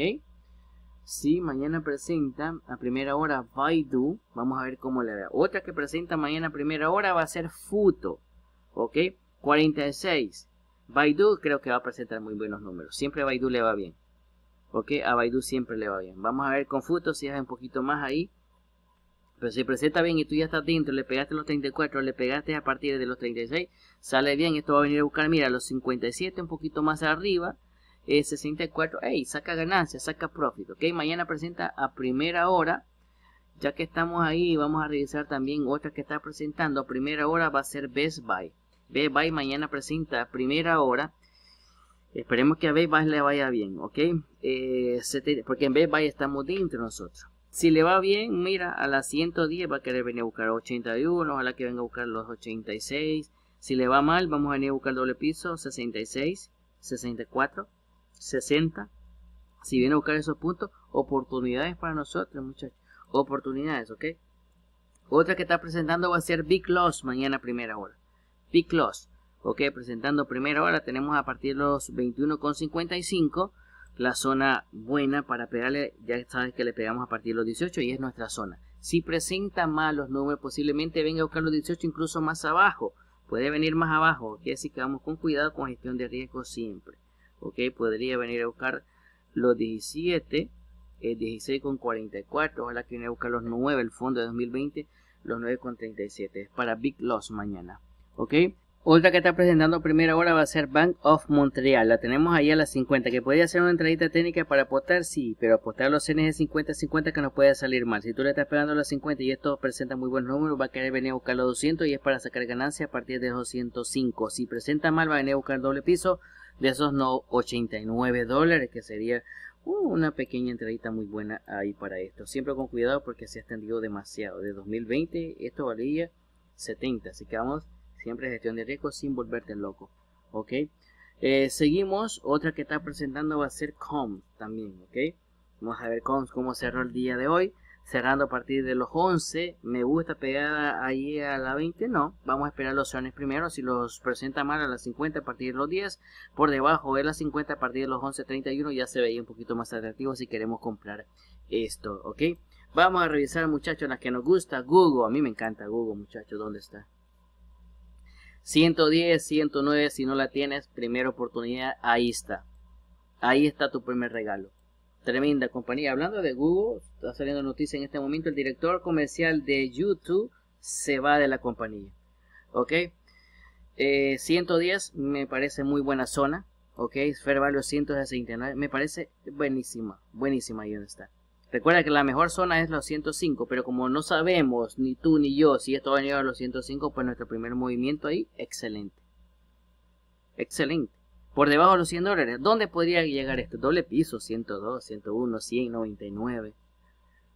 Sí, mañana presenta a primera hora Baidu. Vamos a ver cómo le da, Otra que presenta mañana a primera hora va a ser Futo, ¿ok? 46. Baidu creo que va a presentar muy buenos números. Siempre a Baidu le va bien. ¿Ok? A Baidu siempre le va bien. Vamos a ver con Futo si es un poquito más ahí. Pero si presenta bien y tú ya estás dentro, le pegaste los 34, le pegaste a partir de los 36, sale bien, esto va a venir a buscar, mira, los 57, un poquito más arriba, 64, eh, hey, saca ganancia, saca profit, ok, mañana presenta a primera hora, ya que estamos ahí, vamos a revisar también otra que está presentando, a primera hora va a ser Best Buy, B-Buy mañana presenta primera hora. Esperemos que a B-Buy le vaya bien, ¿ok? Eh, porque en B-Buy estamos dentro nosotros. Si le va bien, mira, a las 110 va a querer venir a buscar 81, ojalá que venga a buscar los 86. Si le va mal, vamos a venir a buscar doble piso, 66, 64, 60. Si viene a buscar esos puntos, oportunidades para nosotros, muchachos. Oportunidades, ¿ok? Otra que está presentando va a ser Big Loss mañana primera hora. Big Loss. Ok, presentando primero ahora tenemos a partir de los 21,55 la zona buena para pegarle. Ya sabes que le pegamos a partir de los 18 y es nuestra zona. Si presenta malos números, posiblemente venga a buscar los 18 incluso más abajo. Puede venir más abajo, ok, así que vamos con cuidado con gestión de riesgo siempre. Ok, podría venir a buscar los 17, el 16,44, ojalá que viene a buscar los 9, el fondo de 2020, los 9,37. Es para Big Loss mañana. ¿ok? Otra que está presentando primera hora va a ser Bank of Montreal. La tenemos ahí a las 50, que podría ser una entradita técnica para apostar, sí, pero apostar los CNG 50-50 que no puede salir mal. Si tú le estás pegando a los 50 y esto presenta muy buen número, va a querer venir a buscar los 200 y es para sacar ganancia a partir de 205. Si presenta mal, va a venir a buscar doble piso de esos no 89 dólares, que sería uh, una pequeña entradita muy buena ahí para esto. Siempre con cuidado porque se ha extendido demasiado. De 2020 esto valía 70, así que vamos Siempre gestión de riesgo sin volverte loco. ¿Ok? Eh, seguimos. Otra que está presentando va a ser Com, también. ¿Ok? Vamos a ver Com, cómo cerró el día de hoy. Cerrando a partir de los 11. Me gusta pegar ahí a la 20. No. Vamos a esperar los sones primero. Si los presenta mal a las 50 a partir de los 10. Por debajo de las 50 a partir de los 11.31 ya se veía un poquito más atractivo si queremos comprar esto. ¿Ok? Vamos a revisar, muchachos, las que nos gusta. Google, a mí me encanta Google, muchachos, ¿dónde está? 110, 109, si no la tienes, primera oportunidad, ahí está. Ahí está tu primer regalo. Tremenda compañía. Hablando de Google, está saliendo noticia en este momento, el director comercial de YouTube se va de la compañía. ¿Ok? 110 eh, me parece muy buena zona. ¿Ok? Fair value 169 me parece buenísima. Buenísima ahí donde está. Recuerda que la mejor zona es los 105, pero como no sabemos ni tú ni yo si esto va a llegar a los 105, pues nuestro primer movimiento ahí, excelente. Excelente. Por debajo de los 100 dólares, ¿dónde podría llegar esto? Doble piso, 102, 101, 100, 99.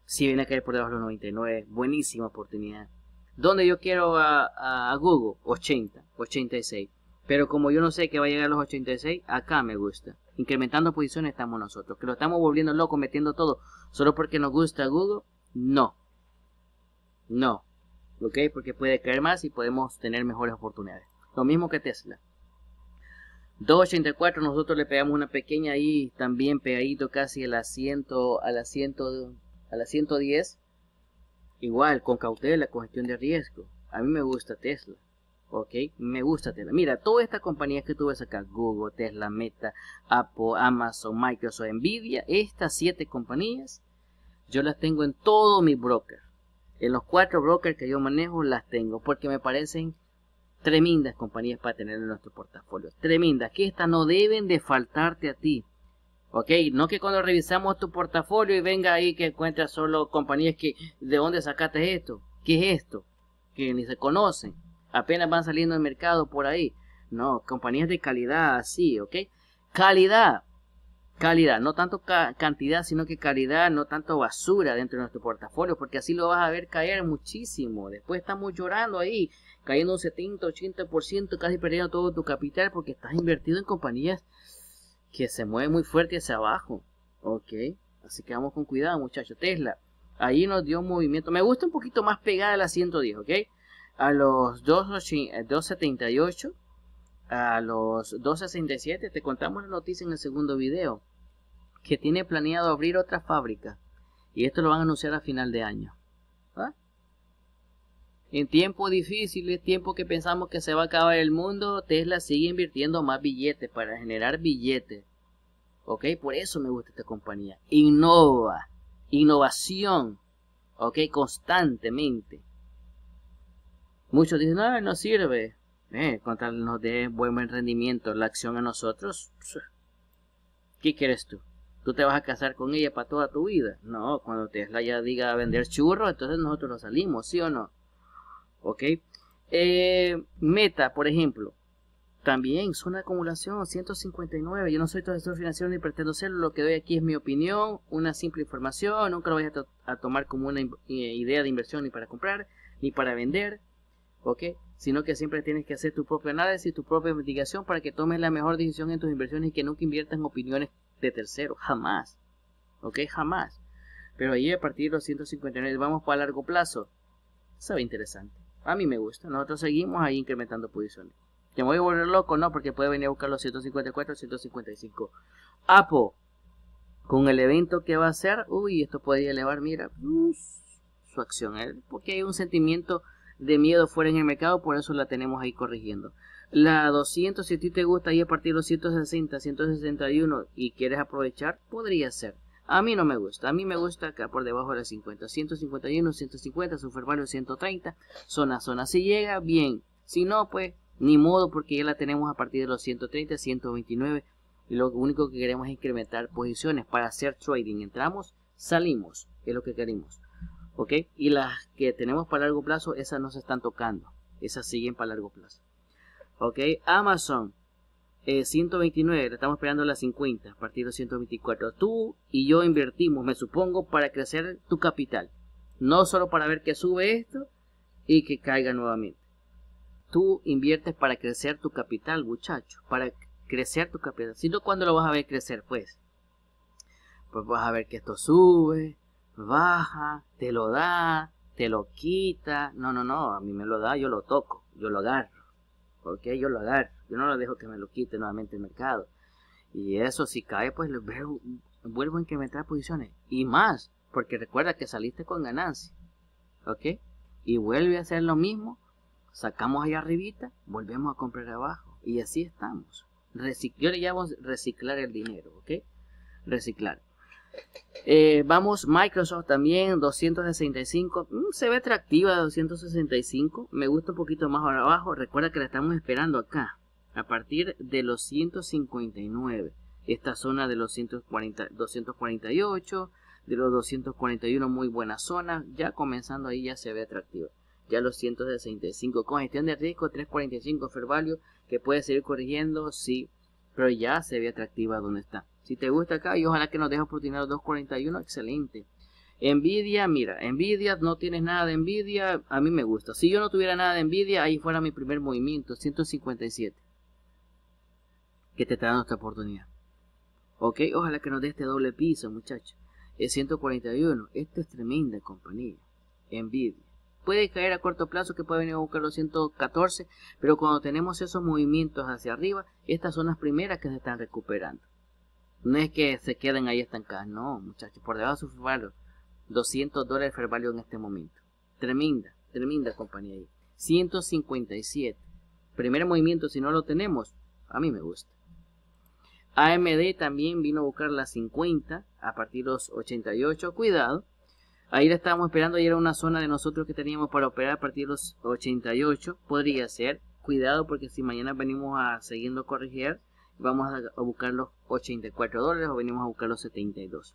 Si viene a caer por debajo de los 99, buenísima oportunidad. ¿Dónde yo quiero a, a Google? 80, 86. Pero como yo no sé que va a llegar a los 86, acá me gusta incrementando posiciones estamos nosotros. Que lo estamos volviendo loco, metiendo todo, solo porque nos gusta Google, no. No. ¿Ok? Porque puede caer más y podemos tener mejores oportunidades. Lo mismo que Tesla. 284 nosotros le pegamos una pequeña ahí también pegadito casi al asiento al asiento al asiento a 110 igual con cautela con gestión de riesgo a mí me gusta Tesla ¿ok? Me gusta tener Mira, todas estas compañías que tú ves acá, Google, Tesla, Meta, Apple, Amazon, Microsoft, Nvidia, estas siete compañías, yo las tengo en todo mi broker. En los cuatro brokers que yo manejo las tengo porque me parecen tremendas compañías para tener en nuestro portafolio. Tremendas, que estas no deben de faltarte a ti. Ok, no que cuando revisamos tu portafolio y venga ahí que encuentras solo compañías que de dónde sacaste esto, qué es esto, que ni se conocen apenas van saliendo el mercado por ahí. No, compañías de calidad, así, ¿ok? Calidad, calidad, no tanto cantidad, sino que calidad, no tanto basura dentro de nuestro portafolio, porque así lo vas a ver caer muchísimo. Después estamos llorando ahí, cayendo un 70, 80%, casi perdiendo todo tu capital, porque estás invertido en compañías que se mueven muy fuerte hacia abajo, ¿ok? Así que vamos con cuidado, muchachos. Tesla, ahí nos dio movimiento. Me gusta un poquito más pegada a la 110, ¿ok? a los 278, eh, a los 267, te contamos la noticia en el segundo video, que tiene planeado abrir otra fábrica. Y esto lo van a anunciar a final de año. En tiempos difíciles, tiempo que pensamos que se va a acabar el mundo, Tesla sigue invirtiendo más billetes para generar billetes. ¿Ok? Por eso me gusta esta compañía. Innova. Innovación. ¿Ok? Constantemente. Muchos dicen, no, ah, no sirve. Eh, de nos dé buen rendimiento la acción a nosotros. ¿Qué quieres tú? ¿Tú te vas a casar con ella para toda tu vida? No, cuando Tesla ya diga vender churros, entonces nosotros lo salimos, ¿sí o no? ¿Ok? Eh, meta, por ejemplo. También es una acumulación 159. Yo no soy todo asesor financiero ni pretendo serlo. Lo que doy aquí es mi opinión, una simple información. Nunca lo voy a tomar como una idea de inversión ni para comprar ni para vender. ¿ok? Sino que siempre tienes que hacer tu propio análisis, tu propia investigación para que tomes la mejor decisión en tus inversiones y que nunca inviertas en opiniones de terceros, jamás, ¿ok? Jamás. Pero ahí a partir de los 159 vamos para largo plazo. eso ve interesante. A mí me gusta. Nosotros seguimos ahí incrementando posiciones. te voy a volver loco, no, porque puede venir a buscar los 154, 155. Apo, con el evento que va a ser uy, esto podría elevar, mira, su acción. ¿eh? Porque hay un sentimiento de miedo fuera en el mercado, por eso la tenemos ahí corrigiendo. La 200, si a ti te gusta Y a partir de los 160, 161 y quieres aprovechar, podría ser. A mí no me gusta, a mí me gusta acá por debajo de las 50, 151, 150, value, 130, zona zona. Si llega, bien, si no, pues ni modo porque ya la tenemos a partir de los 130, 129 y lo único que queremos es incrementar posiciones para hacer trading. Entramos, salimos, es lo que queremos. ¿ok? Y las que tenemos para largo plazo, esas no se están tocando, esas siguen para largo plazo, ¿ok? Amazon, 129, eh, estamos esperando las 50, a partir de 124. Tú y yo invertimos, me supongo, para crecer tu capital, no solo para ver que sube esto y que caiga nuevamente. Tú inviertes para crecer tu capital, muchacho, para crecer tu capital, sino ¿cuándo lo vas a ver crecer, pues. Pues vas a ver que esto sube, baja, te lo da, te lo quita. No, no, no, a mí me lo da, yo lo toco, yo lo agarro. Porque yo lo agarro, yo no lo dejo que me lo quite nuevamente el mercado. Y eso, si cae, pues vuelvo, vuelvo a incrementar posiciones. Y más, porque recuerda que saliste con ganancia. ¿Ok? Y vuelve a hacer lo mismo, sacamos ahí arribita, volvemos a comprar abajo. Y así estamos. yo le llamo reciclar el dinero, ¿ok? Reciclar. Eh, vamos, Microsoft también, 265. Mm, se ve atractiva 265. Me gusta un poquito más abajo. Recuerda que la estamos esperando acá. A partir de los 159. Esta zona de los 140, 248. De los 241, muy buena zona. Ya comenzando ahí ya se ve atractiva ya los 165. Con gestión de riesgo, 345 fair que puede seguir corrigiendo, sí, pero ya se ve atractiva donde está. Si te gusta acá y ojalá que nos dejes oportunidad 241, excelente. envidia mira, envidia no tienes nada de envidia a mí me gusta. Si yo no tuviera nada de envidia ahí fuera mi primer movimiento, 157. Que te está dando esta oportunidad. Ok, ojalá que nos dé este doble piso, muchachos. Es 141. Esto es tremenda compañía. envidia Puede caer a corto plazo que puede venir a buscar los 114, pero cuando tenemos esos movimientos hacia arriba, estas son las primeras que se están recuperando. No es que se queden ahí estancadas, no, muchachos, por debajo de su valor. 200 dólares fair en este momento. Tremenda, tremenda compañía ahí. 157. Primer movimiento, si no lo tenemos, a mí me gusta. AMD también vino a buscar las 50 a partir de los 88. Cuidado. Ahí la estábamos esperando ahí era una zona de nosotros que teníamos para operar a partir de los 88. Podría ser. Cuidado porque si mañana venimos a siguiendo corregir, vamos a buscar los 84 dólares o venimos a buscar los 72.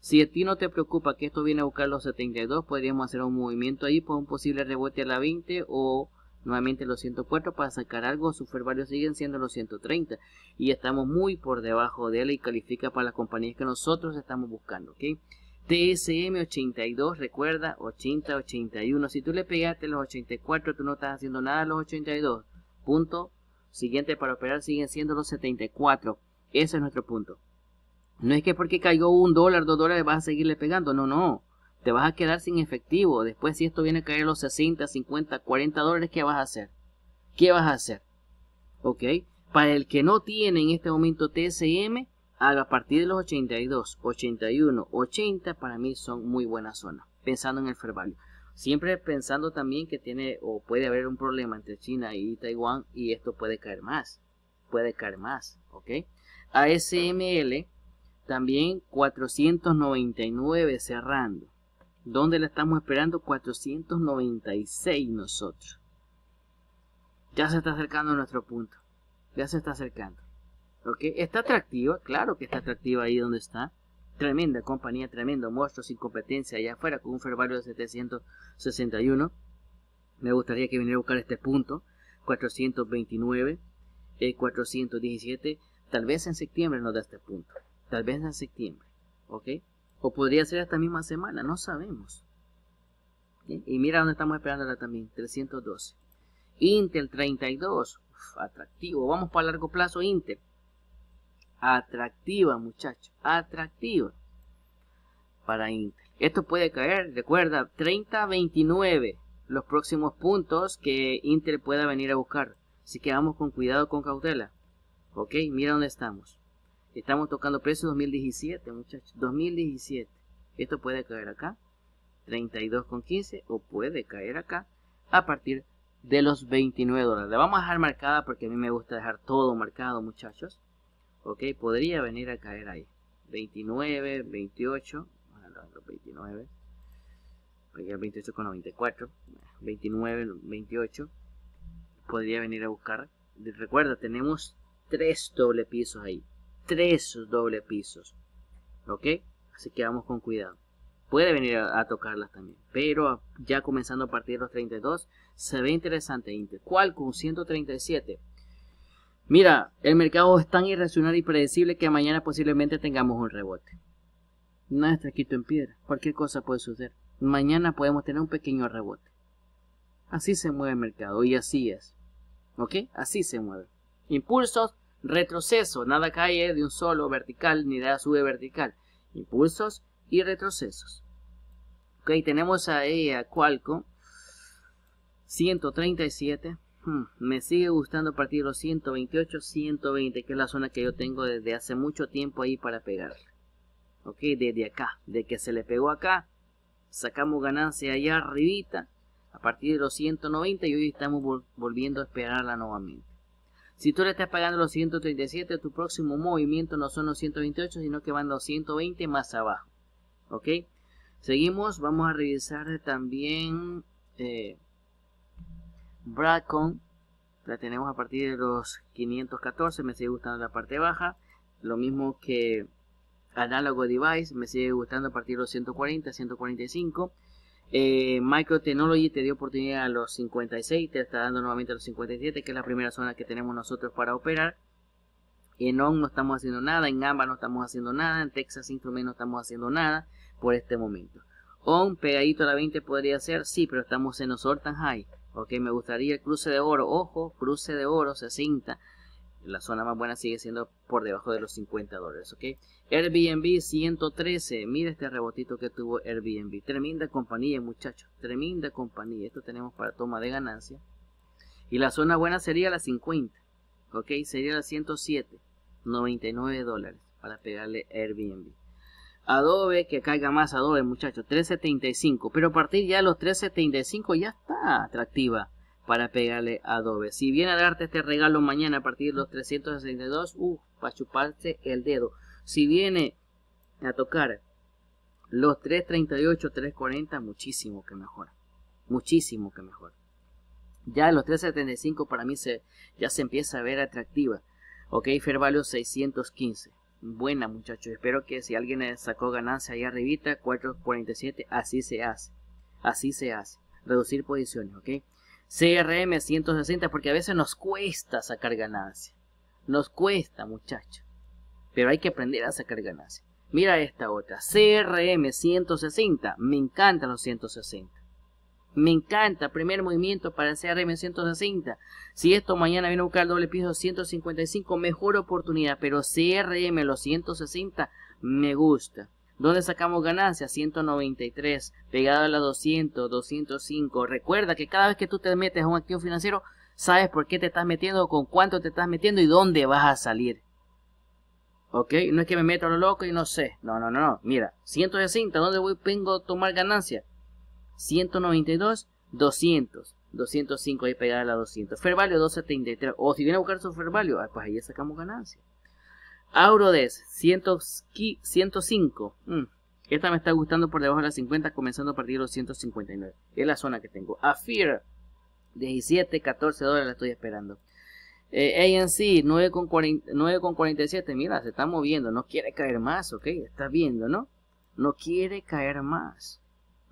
Si a ti no te preocupa que esto viene a buscar los 72, podríamos hacer un movimiento ahí por pues un posible rebote a la 20 o nuevamente los 104 para sacar algo. Su fair siguen siendo los 130 y estamos muy por debajo de él y califica para las compañías que nosotros estamos buscando. TSM 82, recuerda, 80, 81. Si tú le pegaste los 84, tú no estás haciendo nada a los 82. Punto Siguiente para operar siguen siendo los 74. Ese es nuestro punto. No es que porque cayó un dólar, dos dólares vas a seguirle pegando, no, no. Te vas a quedar sin efectivo. Después si esto viene a caer los 60, 50, 40 dólares, ¿qué vas a hacer? ¿Qué vas a hacer? ¿Ok? Para el que no tiene en este momento TSM, a partir de los 82, 81, 80, para mí son muy buenas zonas, pensando en el fair Siempre pensando también que tiene o puede haber un problema entre China y Taiwán y esto puede caer más, puede caer más, ¿ok? ASML también 499 cerrando. ¿Dónde la estamos esperando? 496 nosotros. Ya se está acercando a nuestro punto. Ya se está acercando. ¿Ok? Está atractiva, claro que está atractiva ahí donde está. Tremenda compañía, tremendo monstruo sin competencia allá afuera con un Fervario de 761. Me gustaría que viniera a buscar este punto. 429, eh, 417. Tal vez en septiembre nos da este punto. Tal vez en septiembre. ¿Ok? O podría ser esta misma semana, no sabemos. Y mira dónde estamos esperando esperándola también, 312. Intel 32, atractivo. Vamos para largo plazo, Intel. Atractiva, muchachos. Atractiva. Para Intel. Esto puede caer, recuerda, 30-29. Los próximos puntos que Intel pueda venir a buscar. Así que vamos con cuidado, con cautela. Ok, mira dónde estamos. Estamos tocando precio 2017, muchachos. 2017. Esto puede caer acá. 32,15 o puede caer acá a partir de los 29 dólares. Le vamos a dejar marcada porque a mí me gusta dejar todo marcado, muchachos ok podría venir a caer ahí 29 28 29 28 con 24, 29 28 podría venir a buscar recuerda tenemos tres doble pisos ahí tres doble pisos ok así que vamos con cuidado puede venir a, tocarlas también pero ya comenzando a partir de los 32 se ve interesante ¿cuál con 137 Mira, el mercado es tan irracional y predecible que mañana posiblemente tengamos un rebote. Nada está escrito en piedra, cualquier cosa puede suceder. Mañana podemos tener un pequeño rebote. Así se mueve el mercado y así es. ¿Ok? Así se mueve. Impulsos, retroceso, nada cae de un solo vertical ni nada sube vertical. Impulsos y retrocesos. Ok, tenemos ahí a Qualcomm 137 Hmm, me sigue gustando a partir de los 128, 120, que es la zona que yo tengo desde hace mucho tiempo ahí para pegar Ok, desde acá, de que se le pegó acá, sacamos ganancia allá arribita. A partir de los 190 y hoy estamos volviendo a esperarla nuevamente. Si tú le estás pagando los 137, tu próximo movimiento no son los 128, sino que van los 120 más abajo. ¿Ok? Seguimos, vamos a revisar también eh, Bradcom la tenemos a partir de los 514, me sigue gustando la parte baja. Lo mismo que Análogo Device, me sigue gustando a partir de los 140, 145. Eh, Micro Technology te dio oportunidad a los 56, te está dando nuevamente a los 57, que es la primera zona que tenemos nosotros para operar. En ON no estamos haciendo nada, en AMBA no estamos haciendo nada, en Texas Instruments no estamos haciendo nada por este momento. ON pegadito a la 20 podría ser, sí, pero estamos en los Ortan High. Ok, me gustaría el cruce de oro. Ojo, cruce de oro, se cinta. La zona más buena sigue siendo por debajo de los 50 dólares, ok. Airbnb 113. Mira este rebotito que tuvo Airbnb. Tremenda compañía, muchachos. Tremenda compañía. Esto tenemos para toma de ganancia. Y la zona buena sería la 50. Ok, sería la 107. 99 dólares para pegarle Airbnb. Adobe, que caiga más Adobe, muchachos, 375. Pero a partir ya de los 375 ya está atractiva para pegarle Adobe. Si viene a darte este regalo mañana a partir de los 362, uh, para chuparte el dedo. Si viene a tocar los 338, 340, muchísimo que mejora, Muchísimo que mejora, Ya los 375 para mí se, ya se empieza a ver atractiva. Ok, Fair Value 615 buena muchachos. Espero que si alguien sacó ganancia ahí arribita, 4.47, así se hace. Así se hace. Reducir posiciones, ¿ok? CRM 160 porque a veces nos cuesta sacar ganancia. Nos cuesta muchachos. Pero hay que aprender a sacar ganancia. Mira esta otra. CRM 160. Me encantan los 160. Me encanta, primer movimiento para el CRM 160. Si esto mañana viene a buscar el doble piso 155, mejor oportunidad, pero CRM los 160 me gusta. ¿Dónde sacamos ganancias? 193, pegado a la 200, 205. Recuerda que cada vez que tú te metes a un activo financiero, sabes por qué te estás metiendo, con cuánto te estás metiendo y dónde vas a salir. ¿Ok? No es que me meto a lo loco y no sé. No, no, no. Mira, 160, ¿dónde voy, vengo a tomar ganancias? 192, 200. 205 ahí pegada a la 200. Fair value 273. O si viene a buscar su fair value, ah, pues ahí sacamos ganancia. Aurodes 105. Mm, esta me está gustando por debajo de la 50, comenzando a partir de los 159. Es la zona que tengo. Afir 17, 14 dólares la estoy esperando. Eh, ANC 9,47. Mira, se está moviendo. No quiere caer más, ok. Está viendo, ¿no? No quiere caer más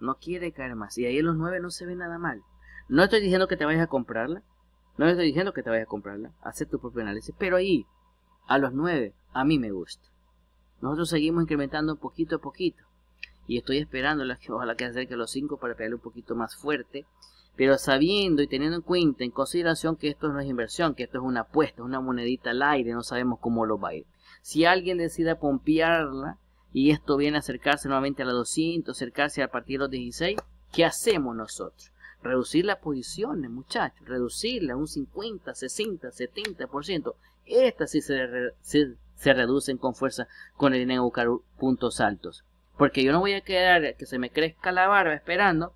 no quiere caer más. Y ahí en los 9 no se ve nada mal. No estoy diciendo que te vayas a comprarla. No estoy diciendo que te vayas a comprarla. Hacer tu propio análisis. Pero ahí, a los 9, a mí me gusta. Nosotros seguimos incrementando poquito a poquito. Y estoy esperando, ojalá que acerque los 5 para pegarle un poquito más fuerte. Pero sabiendo y teniendo en cuenta, en consideración que esto no es inversión, que esto es una apuesta, una monedita al aire, no sabemos cómo lo va a ir. Si alguien decida pompearla, y esto viene a acercarse nuevamente a la 200, acercarse a partir de los 16, ¿qué hacemos nosotros? Reducir las posiciones, muchachos, reducirlas un 50, 60, 70%. Estas sí se, se, reducen con fuerza con el dinero buscar puntos altos. Porque yo no voy a quedar que se me crezca la barba esperando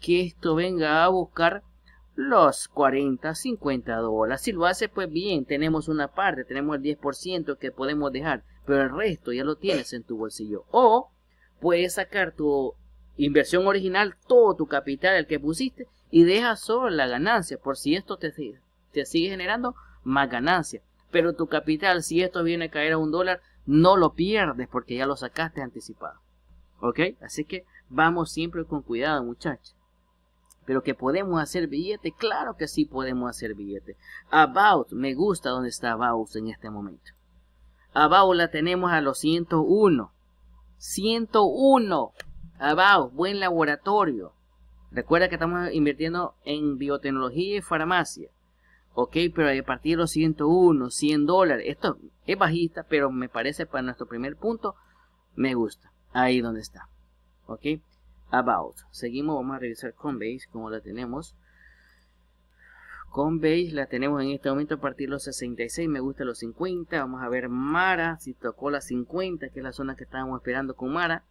que esto venga a buscar los 40, 50 dólares. Si lo hace, pues bien, tenemos una parte, tenemos el 10% que podemos dejar pero el resto ya lo eh. tienes en tu bolsillo. O puedes sacar tu inversión original, todo tu capital, el que pusiste, y dejas solo la ganancia, por si esto te, te sigue generando más ganancia. Pero tu capital, si esto viene a caer a un dólar, no lo pierdes porque ya lo sacaste anticipado. ¿Ok? Así que vamos siempre con cuidado, muchachos. Pero que podemos hacer billete, claro que sí podemos hacer billete. About, me gusta donde está About en este momento. Abajo la tenemos a los 101. 101. Abajo, buen laboratorio. Recuerda que estamos invirtiendo en biotecnología y farmacia. Ok, pero a partir de los 101, 100 dólares, esto es bajista, pero me parece para nuestro primer punto, me gusta. Ahí donde está. Ok, About. Seguimos, vamos a revisar base, como la tenemos. Con BASE la tenemos en este momento a partir de los 66, me gusta los 50. Vamos a ver Mara, si tocó las 50, que es la zona que estábamos esperando con Mara.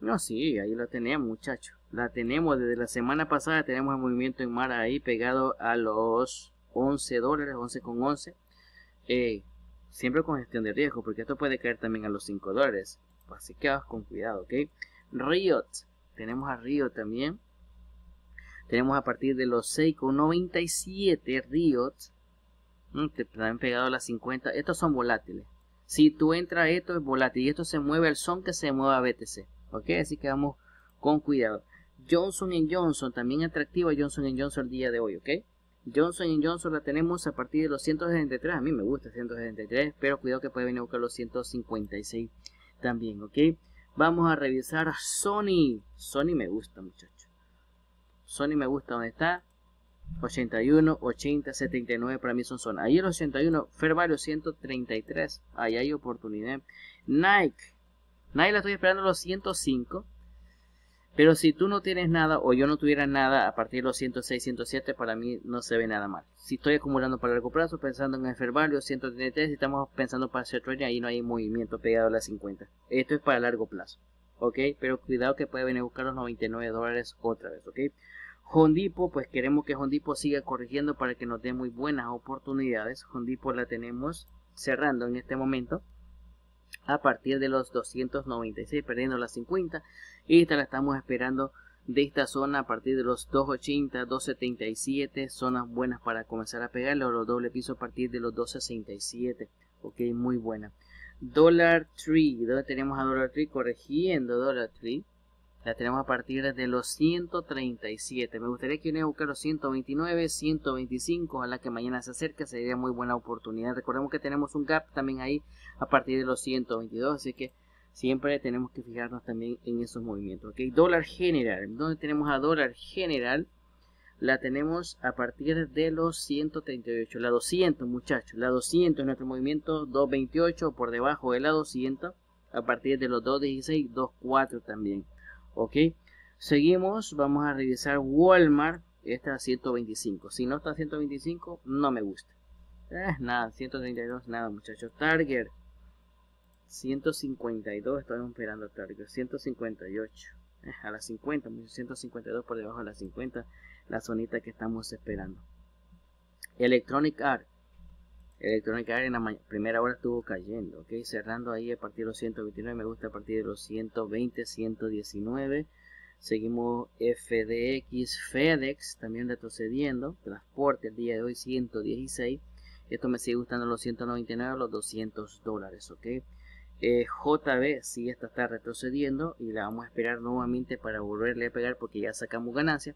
No, sí, ahí la tenemos, muchachos. La tenemos desde la semana pasada, tenemos el movimiento en Mara ahí pegado a los 11 dólares, 11 con 11. Eh, siempre con gestión de riesgo, porque esto puede caer también a los 5 dólares. Así que con cuidado, ¿ok? Riot, tenemos a Riot también. Tenemos a partir de los 6,97 RIOTs. Te han pegado las 50. Estos son volátiles. Si tú entras, esto es volátil. Y esto se mueve al son que se mueve a BTC. ¿Ok? Así que vamos con cuidado. Johnson Johnson, también atractivo Johnson Johnson el día de hoy, ¿ok? Johnson Johnson la tenemos a partir de los 173. A mí me gusta 173, pero cuidado que puede venir a buscar los 156 también, ¿ok? Vamos a revisar a Sony. Sony me gusta, muchachos. Sony me gusta donde está. 81, 80, 79 para mí son zona. el 81, Fair 133. Ahí hay oportunidad. Nike. Nike la estoy esperando los 105. Pero si tú no tienes nada o yo no tuviera nada a partir de los 106, 107, para mí no se ve nada mal. Si estoy acumulando para largo plazo, pensando en el Fair 133, si estamos pensando para hacer trading, ahí no hay movimiento pegado a las 50. Esto es para largo plazo. ¿ok? Pero cuidado que puede venir a buscar los 99 dólares otra vez, ¿ok? Hondipo, pues queremos que Hondipo siga corrigiendo para que nos dé muy buenas oportunidades. Hondipo la tenemos cerrando en este momento a partir de los 296, perdiendo las 50. Y esta la estamos esperando de esta zona a partir de los 280, 277. Zonas buenas para comenzar a pegarlo, los doble pisos a partir de los 267. Ok, muy buena. Dollar Tree, ¿dónde tenemos a Dollar Tree corrigiendo Dollar Tree la tenemos a partir de los 137. Me gustaría que vinieran a buscar los 129, 125. Ojalá que mañana se acerca. Sería muy buena oportunidad. Recordemos que tenemos un gap también ahí a partir de los 122. Así que siempre tenemos que fijarnos también en esos movimientos. Dólar general. donde tenemos a dólar general? La tenemos a partir de los 138. La 200, muchachos. La 200 es nuestro movimiento 228 por debajo de la 200. A partir de los 216, 24 también ok seguimos vamos a revisar Walmart esta a 125 si no está 125 no me gusta eh, nada 132 nada muchachos Target 152 estamos esperando Target 158 eh, a las 50 152 por debajo de las 50 la zonita que estamos esperando Electronic Art electrónica en la primera hora estuvo cayendo, ok, cerrando ahí a partir de los 129, me gusta a partir de los 120, 119. Seguimos FDX, FedEx también retrocediendo. Transporte el día de hoy 116. Esto me sigue gustando los 199, los 200 dólares, ¿ok? Eh, JB si esta está retrocediendo y la vamos a esperar nuevamente para volverle a pegar porque ya sacamos ganancia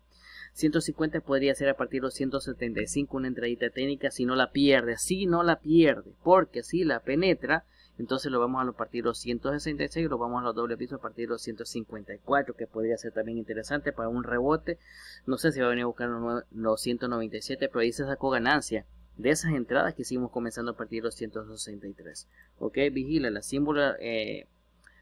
150 podría ser a partir de los 175 una entradita técnica si no la pierde si no la pierde porque si la penetra entonces lo vamos a partir de los 166 lo vamos a los doble piso a partir de los 154 que podría ser también interesante para un rebote no sé si va a venir a buscar los 197 pero ahí se sacó ganancia de esas entradas que seguimos comenzando a partir de los 163. Ok, vigila, la símbolo, eh,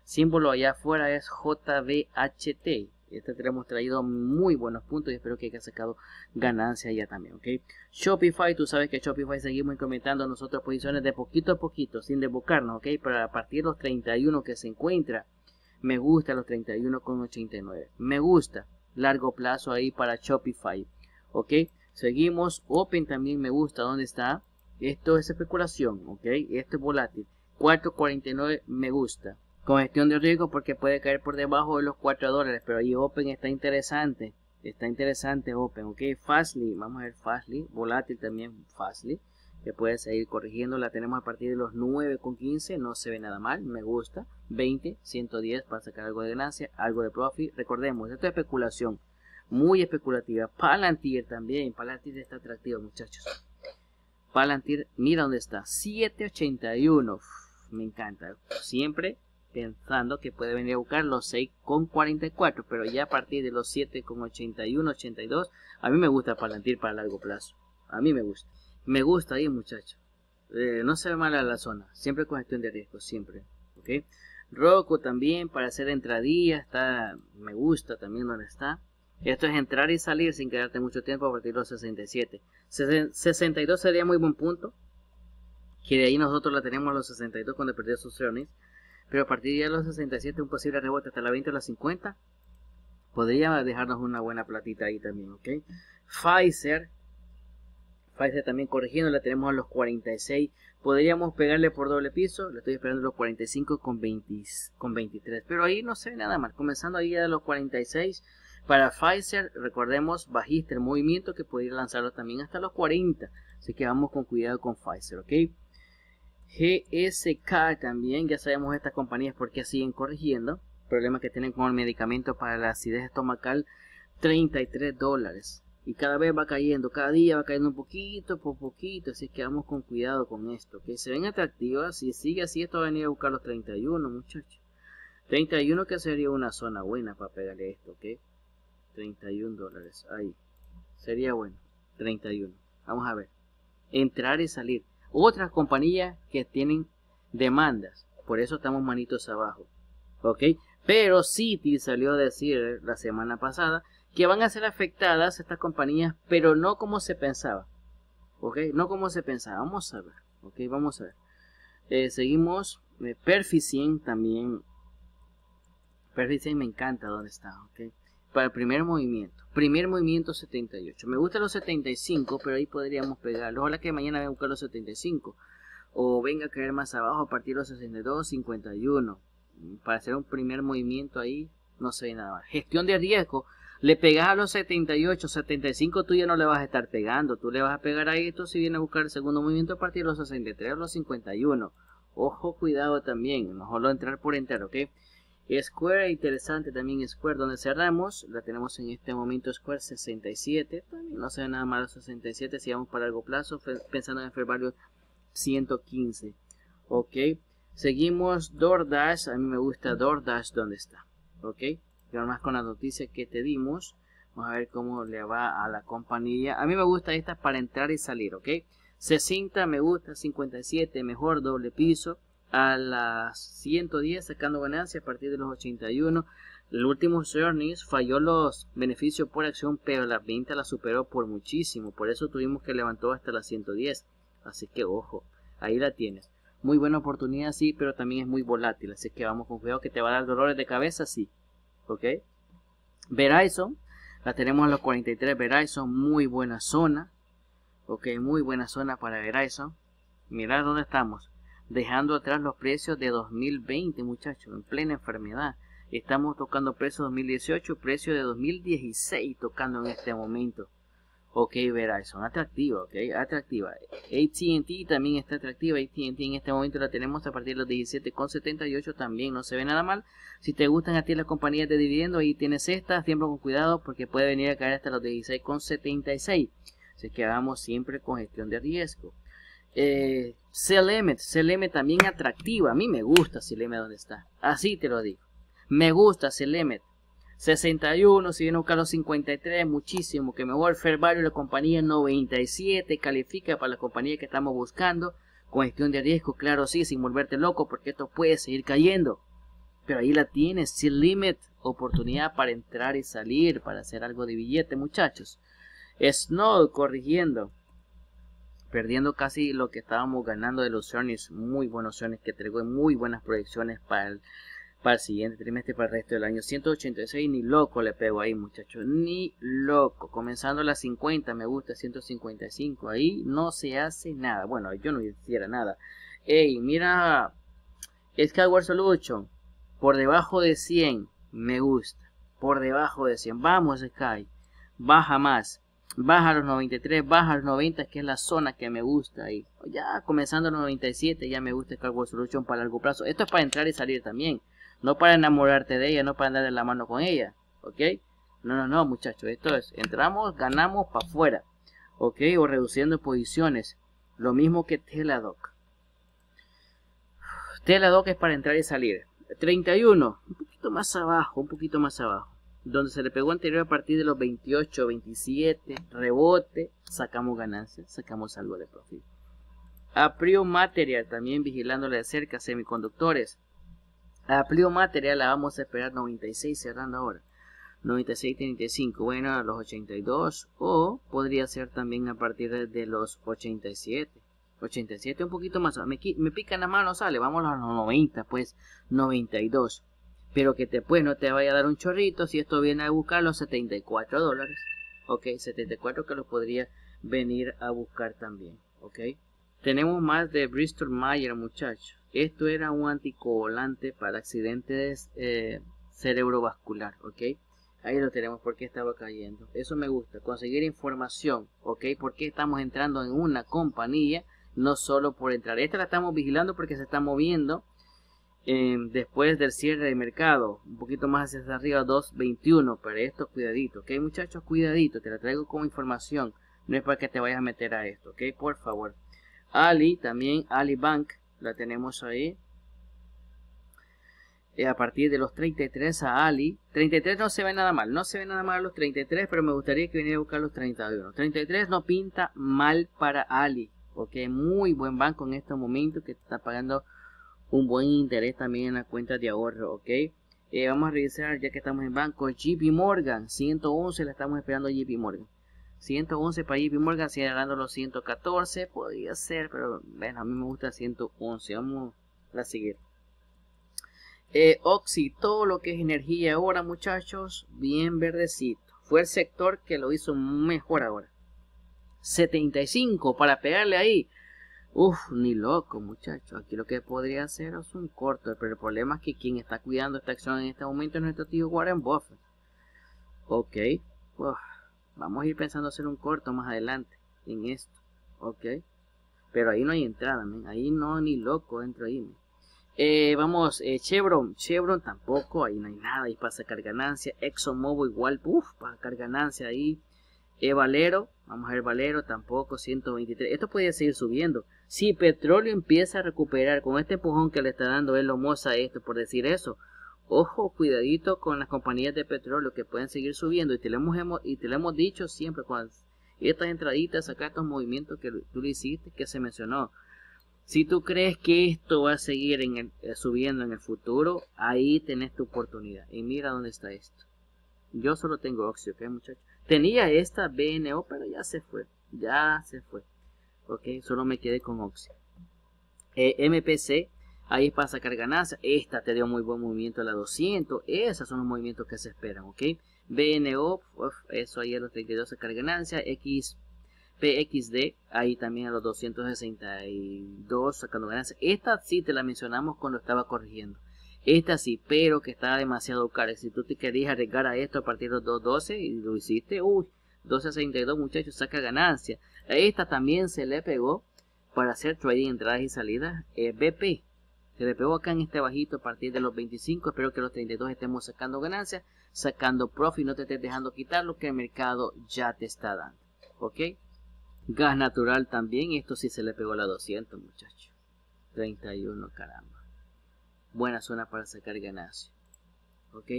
símbolo allá afuera es JBHT. Este tenemos traído muy buenos puntos y espero que haya sacado ganancia ya también, ¿ok? Shopify, tú sabes que Shopify seguimos incrementando nosotros posiciones de poquito a poquito, sin desbocarnos, ¿ok? Para partir de los 31 que se encuentra, me gusta los 31,89. Me gusta, largo plazo ahí para Shopify, ¿ok? Seguimos. Open también me gusta. ¿Dónde está? Esto es especulación, ¿ok? Esto es volátil. 4.49 me gusta. gestión de riesgo porque puede caer por debajo de los 4 dólares. Pero ahí Open está interesante. Está interesante Open, ¿ok? Fastly. Vamos a ver Fastly. Volátil también Fastly. Que puede seguir corrigiendo. La tenemos a partir de los 9.15. No se ve nada mal. Me gusta. 20, 110 para sacar algo de ganancia, algo de profit. Recordemos, esto es especulación muy especulativa. Palantir también, Palantir está atractivo muchachos. Palantir, mira dónde está, 781, me encanta. Siempre pensando que puede venir a buscar los 6,44, pero ya a partir de los 7,81, 82, a mí me gusta Palantir para largo plazo. A mí me gusta. Me gusta ahí, muchachos. Eh, no se ve mal a la zona, siempre con gestión de riesgo, siempre. ¿ok? Rocco también para hacer entradía, está, me gusta también donde está. Esto es entrar y salir sin quedarte mucho tiempo a partir de los 67. 62 sería muy buen punto. Que de ahí nosotros la tenemos a los 62 cuando perdió sus reuniones. Pero a partir de los 67 un posible rebote hasta la 20 o la 50. Podría dejarnos una buena platita ahí también, ¿ok? Pfizer. Pfizer también corrigiendo, la tenemos a los 46. Podríamos pegarle por doble piso, le estoy esperando los 45 con, 20, con 23. Pero ahí no sé nada más, comenzando ahí a los 46 para Pfizer, recordemos, bajiste el movimiento que podría lanzarlo también hasta los 40. Así que vamos con cuidado con Pfizer, ¿ok? GSK también, ya sabemos estas compañías porque siguen corrigiendo. Problemas que tienen con el medicamento para la acidez estomacal, 33 dólares. Y cada vez va cayendo, cada día va cayendo un poquito por poquito. Así que vamos con cuidado con esto. Que se ven atractivas. Si sigue así, esto va a venir a buscar los 31, muchachos. 31 que sería una zona buena para pegarle esto, ¿ok? 31 dólares. Ahí. Sería bueno. 31. Vamos a ver. Entrar y salir. Otras compañías que tienen demandas. Por eso estamos manitos abajo. ¿Ok? Pero City salió a decir la semana pasada que van a ser afectadas estas compañías, pero no como se pensaba. ¿Ok? No como se pensaba. Vamos a ver. ¿Ok? Vamos a ver. Eh, seguimos. Eh, Perficien también. Perficien me encanta dónde está. ¿Ok? para el primer movimiento. Primer movimiento 78. Me gusta los 75, pero ahí podríamos pegarlo. Ojalá que mañana venga a buscar los 75. O venga a caer más abajo a partir de los 62, 51. Para hacer un primer movimiento ahí, no sé nada más. Gestión de riesgo. Le pegas a los 78, 75 tú ya no le vas a estar pegando. Tú le vas a pegar a esto si viene a buscar el segundo movimiento a partir de los 63 o los 51. Ojo, cuidado también. No lo entrar por entero, ¿ok? Square, interesante también Square donde cerramos. La tenemos en este momento Square 67. También no se ve nada malo 67 si vamos para largo plazo, pensando en febrero 115. Ok, seguimos DoorDash. A mí me gusta DoorDash donde está. Ok, y más con las noticias que te dimos. Vamos a ver cómo le va a la compañía. A mí me gusta esta para entrar y salir. Ok, 60 me gusta, 57 mejor, doble piso a las 110 sacando ganancias a partir de los 81. El último earnings falló los beneficios por acción, pero la venta la superó por muchísimo. Por eso tuvimos que levantó hasta las 110. Así que ojo, ahí la tienes. Muy buena oportunidad, sí, pero también es muy volátil. Así que vamos con cuidado que te va a dar dolores de cabeza, sí. ¿Ok? Verizon, la tenemos a los 43 Verizon, muy buena zona. Ok, muy buena zona para Verizon. Mirad dónde estamos dejando atrás los precios de 2020, muchachos, en plena enfermedad. Estamos tocando precios 2018, precios de 2016 tocando en este momento. Ok, son atractivas, ok, atractivas. ATT también está atractiva. ATT en este momento la tenemos a partir de los 17,78 también, no se ve nada mal. Si te gustan a ti las compañías de dividendo, ahí tienes esta, siempre con cuidado porque puede venir a caer hasta los 16,76. Así que hagamos siempre con gestión de riesgo. Eh, CLM, CLM también atractiva. A mí me gusta CLM donde está. Así te lo digo. Me gusta CLM. 61, si viene a buscar los 53, muchísimo. Que mejor Fair Value, la compañía 97, califica para la compañía que estamos buscando. Con gestión de riesgo, claro sí, sin volverte loco, porque esto puede seguir cayendo. Pero ahí la tienes, sin oportunidad para entrar y salir, para hacer algo de billete, muchachos. Snow corrigiendo perdiendo casi lo que estábamos ganando de los earnings, muy buenos earnings que en muy buenas proyecciones para el, para el siguiente trimestre, para el resto del año. 186, ni loco le pego ahí, muchachos, ni loco. Comenzando a las 50, me gusta, 155, ahí no se hace nada. Bueno, yo no hiciera nada. Ey, mira, Skyward Solution, por debajo de 100, me gusta. Por debajo de 100, vamos Sky, baja más baja los 93, baja los 90, que es la zona que me gusta. Y ya comenzando los 97, ya me gusta el Solution para largo plazo. Esto es para entrar y salir también. No para enamorarte de ella, no para andar de la mano con ella. ¿Ok? No, no, no, muchachos. Esto es, entramos, ganamos para afuera. ¿Ok? O reduciendo posiciones. Lo mismo que Teladoc. Teladoc es para entrar y salir. 31, un poquito más abajo, un poquito más abajo donde se le pegó anterior a partir de los 28, 27, rebote, sacamos ganancias, sacamos algo de profit. Aprio Material, también vigilándole de cerca, semiconductores. Aprio Material la vamos a esperar 96 cerrando ahora. 96, 35, bueno, a los 82 o podría ser también a partir de los 87. 87 un poquito más, me, me pican las manos, sale, vamos a los 90, pues 92 pero que después no te vaya a dar un chorrito si esto viene a buscar los 74 dólares. Ok, 74 que los podría venir a buscar también. Ok, tenemos más de Bristol Mayer, muchachos. Esto era un anticoagulante para accidentes eh, cerebrovascular. Ok, ahí lo tenemos porque estaba cayendo. Eso me gusta, conseguir información. Ok, porque estamos entrando en una compañía, no solo por entrar. Esta la estamos vigilando porque se está moviendo Em, después del cierre de mercado, un poquito más hacia arriba, 2.21, pero esto cuidadito, ok muchachos, cuidadito, te la traigo como información, no es para que te vayas a meter a esto, ok, por favor. Ali, también Ali Bank, la tenemos ahí. Eh, a partir de los 33 a Ali, 33 no se ve nada mal, no se ve nada mal los 33, pero me gustaría que viniera a buscar los 31. 33 no pinta mal para Ali, ok, muy buen banco en este momento que está pagando un buen interés también en la cuenta de ahorro, ¿ok? Eh, vamos a revisar ya que estamos en banco. JP Morgan, 111, la estamos esperando JP Morgan. 111 para JP Morgan, dando los 114, podría ser, pero bueno, a mí me gusta 111. Vamos a seguir. Eh, Oxy, todo lo que es energía ahora, muchachos, bien verdecito. Fue el sector que lo hizo mejor ahora. 75 para pegarle ahí. Uf, ni loco, muchachos Aquí lo que podría hacer es un corto, pero el problema es que quien está cuidando esta acción en este momento es nuestro tío Warren Buffett. Ok, vamos a ir pensando hacer un corto más adelante en esto. Ok, pero ahí no hay entrada, ahí no, ni loco entro ahí. Eh, vamos, eh, Chevron, Chevron tampoco, ahí no hay nada, ahí pasa sacar ganancia. ExxonMobil igual, Uf, para sacar ganancia ahí. Eh, Valero, vamos a ver Valero tampoco, 123. Esto podría seguir subiendo. Si petróleo empieza a recuperar con este empujón que le está dando el Moza esto por decir eso, ojo, cuidadito con las compañías de petróleo que pueden seguir subiendo. Y te lo hemos, y te hemos dicho siempre, cuando estas entraditas, acá estos movimientos que tú le hiciste, que se mencionó. Si tú crees que esto va a seguir eh, subiendo en el futuro, ahí tenés tu oportunidad. Y mira dónde está esto. Yo solo tengo Oxio, qué muchachos? Tenía esta BNO, pero ya se fue. Ya se fue ok solo me quedé con Oxy eh, MPC ahí es para sacar ganancia esta te dio muy buen movimiento a la 200 esos son los movimientos que se esperan ok BNO eso ahí a los 32 sacar ganancia X PXD, ahí también a los 262 sacando ganancia Esta sí te la mencionamos cuando estaba corrigiendo. Esta sí, pero que estaba demasiado cara. Si tú te querías arriesgar a esto a partir de los 212 y lo hiciste, uy, 262 muchachos, saca ganancia. Esta también se le pegó para hacer trading entradas y salidas eh, BP. Se le pegó acá en este bajito a partir de los 25. Espero que los 32 estemos sacando ganancias, sacando profit. No te estés dejando quitar lo que el mercado ya te está dando. ¿Ok? Gas natural también. Esto sí se le pegó a la 200, muchachos. 31, caramba. Buena zona para sacar ganancias. ¿Ok?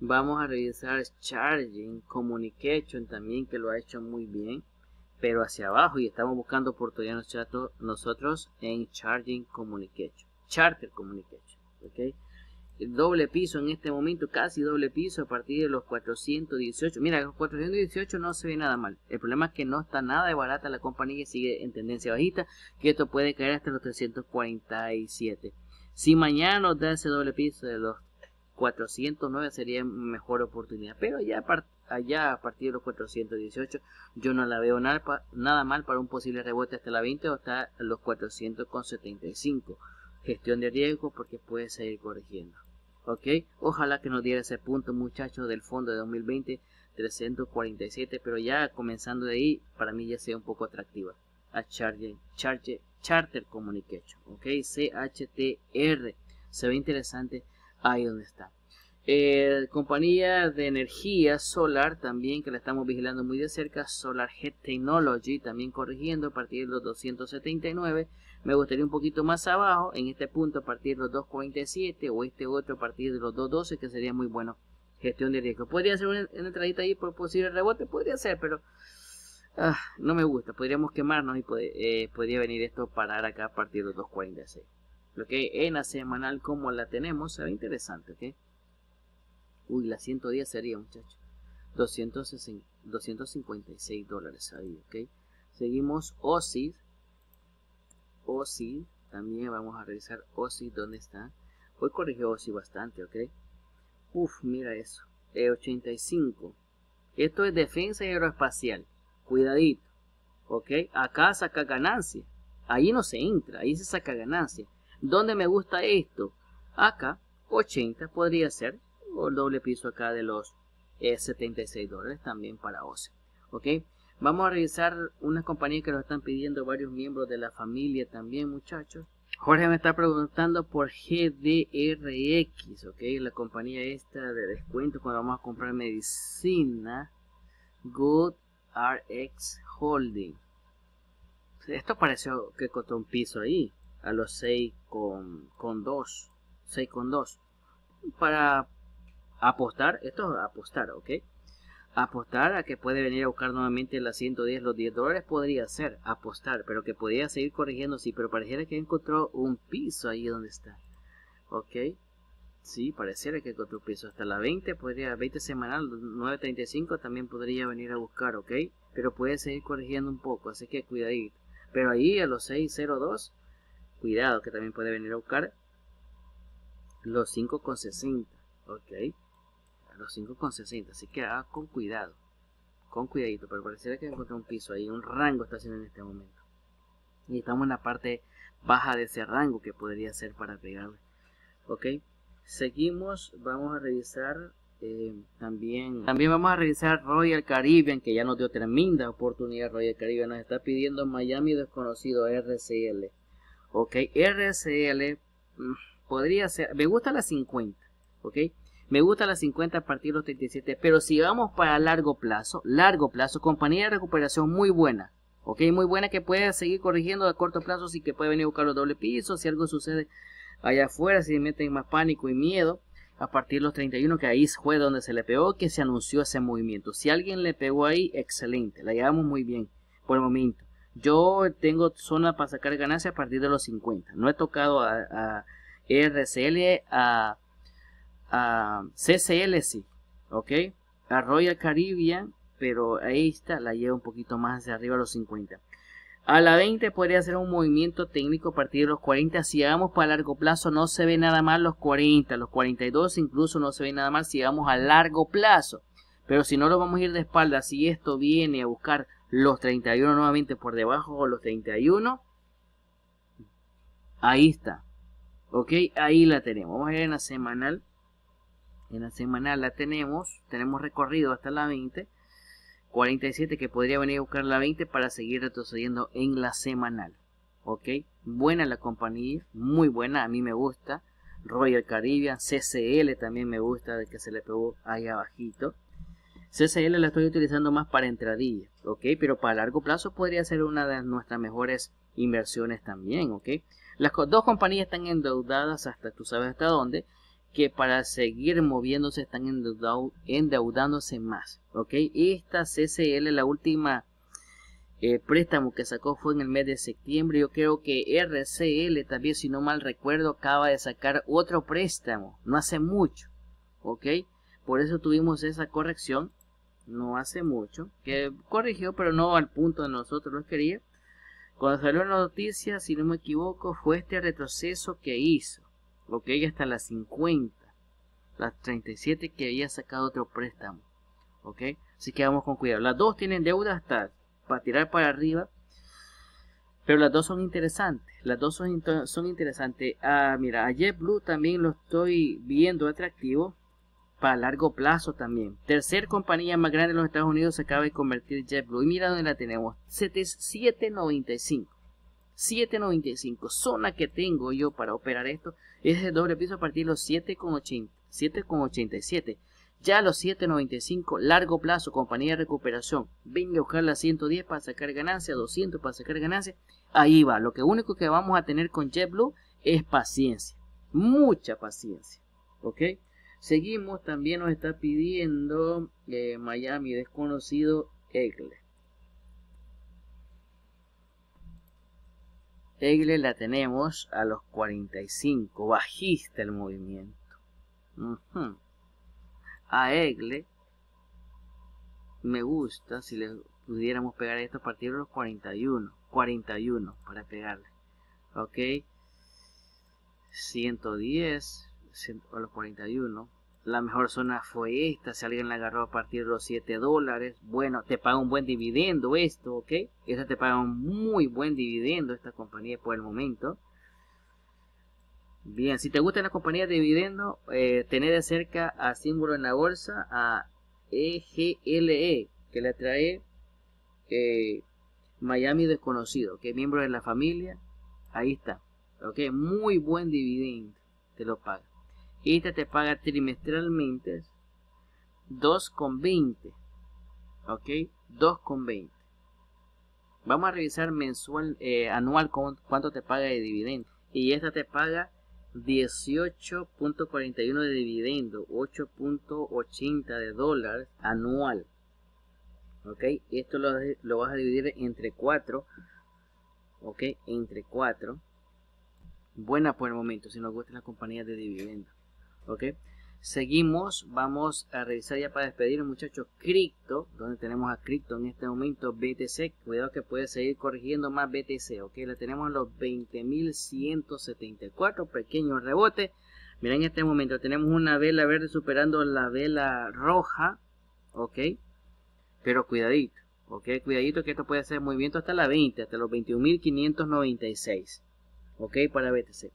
Vamos a revisar Charging, Communication también, que lo ha hecho muy bien pero hacia abajo y estamos buscando oportunidades nosotros en Charging Communication, Charter Communication, El doble piso en este momento, casi doble piso a partir de los 418. Mira, los 418 no se ve nada mal. El problema es que no está nada de barata la compañía, sigue en tendencia bajita. que esto puede caer hasta los 347. Si mañana nos da ese doble piso de los 409 sería mejor oportunidad, pero ya a partir allá a partir de los 418. Yo no la veo nada, mal para un posible rebote hasta la 20 o hasta los 475. Gestión de riesgo porque puede seguir corrigiendo. ¿Ok? Ojalá que nos diera ese punto, muchachos, del fondo de 2020, 347. Pero ya comenzando de ahí, para mí ya sea un poco atractiva. A Charger, Charger, Charter Communication. ¿Ok? CHTR. Se ve interesante ahí donde está. Eh, compañía de energía solar también que la estamos vigilando muy de cerca, Solar Head Technology también corrigiendo a partir de los 279. Me gustaría un poquito más abajo, en este punto a partir de los 247 o este otro a partir de los 212 que sería muy bueno. Gestión de riesgo. Podría ser una, entradita ahí por posible rebote, podría ser, pero ah, no me gusta. Podríamos quemarnos y eh, podría venir esto parar acá a partir de los 246. Lo que en la semanal como la tenemos será interesante, ¿ok? Uy, la 110 sería, muchachos. 256 dólares ahí, ¿ok? Seguimos OSI OSI, también vamos a revisar OSI, ¿dónde está? Hoy corrigió OSI bastante, ¿ok? Uf, mira eso. E85. Eh, esto es defensa aeroespacial. Cuidadito, ¿ok? Acá saca ganancia. Ahí no se entra, ahí se saca ganancia. ¿Dónde me gusta esto? Acá, 80 podría ser o el doble piso acá de los 76 eh, dólares también para OCE. ¿Ok? Vamos a revisar una compañía que nos están pidiendo varios miembros de la familia también, muchachos. Jorge me está preguntando por GDRX, ¿ok? La compañía esta de descuento cuando vamos a comprar medicina. Good RX Holding. Esto pareció que costó un piso ahí, a los 6 con, con Para apostar, esto es apostar, ¿ok? Apostar a que puede venir a buscar nuevamente la 110, los 10 dólares podría ser apostar, pero que podría seguir corrigiendo, sí, pero pareciera que encontró un piso ahí donde está, ¿ok? Sí, pareciera que encontró un piso, hasta la 20 podría, 20 semanal, 9.35 también podría venir a buscar, ¿ok? Pero puede seguir corrigiendo un poco, así que cuidadito. Pero ahí a los 6.02, cuidado que también puede venir a buscar los 5.60, ¿ok? los 5,60, así que haga con cuidado, con cuidadito, pero pareciera que encontré un piso ahí, un rango está haciendo en este momento. Y estamos en la parte baja de ese rango que podría ser para pegarle. Ok, seguimos, vamos a revisar eh, también, también vamos a revisar Royal Caribbean, que ya nos dio tremenda oportunidad Royal Caribbean, nos está pidiendo Miami desconocido RCL. Ok, RCL mm, podría ser, me gusta la 50, ok me gusta las 50 a partir de los 37, pero si vamos para largo plazo, largo plazo, compañía de recuperación muy buena. Ok, muy buena que puede seguir corrigiendo a corto plazo, Si que puede venir a buscar los doble pisos, si algo sucede allá afuera, si meten más pánico y miedo. A partir de los 31, que ahí fue donde se le pegó, que se anunció ese movimiento. Si alguien le pegó ahí, excelente, la llevamos muy bien por el momento. Yo tengo zona para sacar ganancias a partir de los 50. No he tocado a, a RCL, a a CCLC, ¿ok? A Royal Caribbean, pero ahí está, la lleva un poquito más hacia arriba los 50. A la 20 podría ser un movimiento técnico a partir de los 40. Si vamos para largo plazo, no se ve nada mal los 40. Los 42 incluso no se ve nada mal si vamos a largo plazo. Pero si no lo vamos a ir de espalda, si esto viene a buscar los 31 nuevamente por debajo o los 31, ahí está. Ok, ahí la tenemos. Vamos a ir en la semanal en la semanal la tenemos, tenemos recorrido hasta la 20, 47 que podría venir a buscar la 20 para seguir retrocediendo en la semanal. ¿Ok? Buena la compañía, muy buena, a mí me gusta. Royal Caribbean, CCL también me gusta de que se le pegó ahí abajito. CCL la estoy utilizando más para entradilla, ¿ok? Pero para largo plazo podría ser una de nuestras mejores inversiones también, ¿ok? Las dos compañías están endeudadas hasta tú sabes hasta dónde que para seguir moviéndose están endeudándose más. ¿ok? Esta CCL, la última eh, préstamo que sacó fue en el mes de septiembre. Yo creo que RCL también, si no mal recuerdo, acaba de sacar otro préstamo. No hace mucho. ¿Ok? Por eso tuvimos esa corrección. No hace mucho. Que corrigió, pero no al punto de nosotros lo quería. Cuando salió la noticia, si no me equivoco, fue este retroceso que hizo lo que está hasta las 50, las 37 que había sacado otro préstamo, ¿ok? Así que vamos con cuidado. Las dos tienen deuda hasta para tirar para arriba, pero las dos son interesantes. Las dos son, interesantes. Ah, mira, a JetBlue también lo estoy viendo atractivo para largo plazo también. Tercer compañía más grande de los Estados Unidos se acaba de convertir JetBlue. Y mira dónde la tenemos. 795. 795. Zona que tengo yo para operar esto es de doble piso a partir de los 7,87. Ya a los 7,95, largo plazo, compañía de recuperación. Venga a buscar la 110 para sacar ganancia, 200 para sacar ganancia. Ahí va. Lo que único que vamos a tener con JetBlue es paciencia. Mucha paciencia. ¿Ok? Seguimos. También nos está pidiendo eh, Miami desconocido Eckler. Egle la tenemos a los 45, bajista el movimiento. A Egle me gusta si le pudiéramos pegar esto a partir de los 41. 41 para pegarle. Ok. 110 a los 41 la mejor zona fue esta, si alguien la agarró a partir de los 7 dólares, bueno, te paga un buen dividendo esto, ¿ok? Esta te paga un muy buen dividendo, esta compañía por el momento. Bien, si te gusta la compañía de dividendo, eh, tener de cerca a símbolo en la bolsa, a EGLE, e, que le trae eh, Miami Desconocido, que es miembro de la familia, ahí está, ok, muy buen dividendo, te lo paga. Esta te paga trimestralmente 2,20. ¿Ok? 2,20. Vamos a revisar mensual, eh, anual cuánto te paga de dividendo. Y esta te paga 18.41 de dividendo, 8.80 de dólares anual. ¿Ok? Esto lo, lo, vas a dividir entre 4. ¿Ok? Entre 4. Buena por el momento, si nos gusta la compañía de dividendo. ¿ok? Seguimos, vamos a revisar ya para despedir muchachos cripto, donde tenemos a cripto en este momento BTC, cuidado que puede seguir corrigiendo más BTC, ok, la tenemos los 20.174, pequeño rebote, mira en este momento tenemos una vela verde superando la vela roja, ok, pero cuidadito, ok, cuidadito que esto puede ser movimiento hasta la 20, hasta los 21.596, ok, para BTC.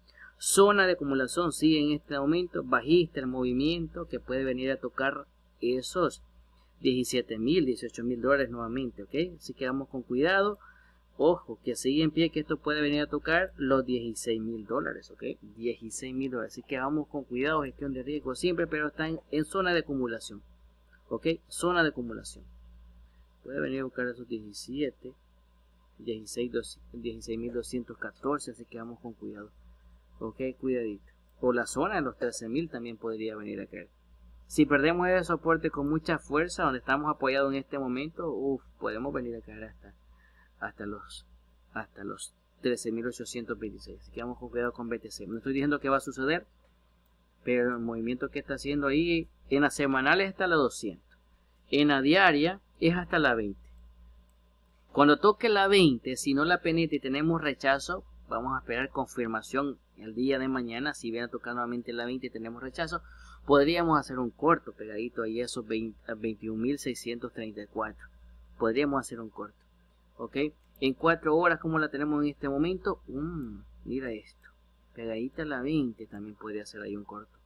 Zona de acumulación sigue en este aumento bajista el movimiento que puede venir a tocar esos 17 mil, 18 mil dólares nuevamente, ¿ok? Así que vamos con cuidado. Ojo, que sigue en pie que esto puede venir a tocar los 16 mil dólares, ¿ok? 16 mil dólares. Así que vamos con cuidado, gestión de riesgo siempre, pero están en, zona de acumulación, ¿ok? Zona de acumulación. Puede venir a buscar esos 17, 16.214, así que vamos con cuidado. Ok, cuidadito. O la zona de los 13.000 también podría venir a caer. Si perdemos ese soporte con mucha fuerza, donde estamos apoyados en este momento, podemos venir a caer hasta, hasta los, hasta los 13.826. Así que vamos con con BTC. No estoy diciendo que va a suceder, pero el movimiento que está haciendo ahí, en la semanal es hasta la 200. En la diaria es hasta la 20. Cuando toque la 20, si no la penetra y tenemos rechazo, vamos a esperar confirmación el día de mañana. Si viene a tocar nuevamente la 20 y tenemos rechazo, podríamos hacer un corto pegadito ahí a esos 21.634. Podríamos hacer un corto. ¿Ok? En 4 horas, como la tenemos en este momento, mm, mira esto. Pegadita la 20 también podría hacer ahí un corto.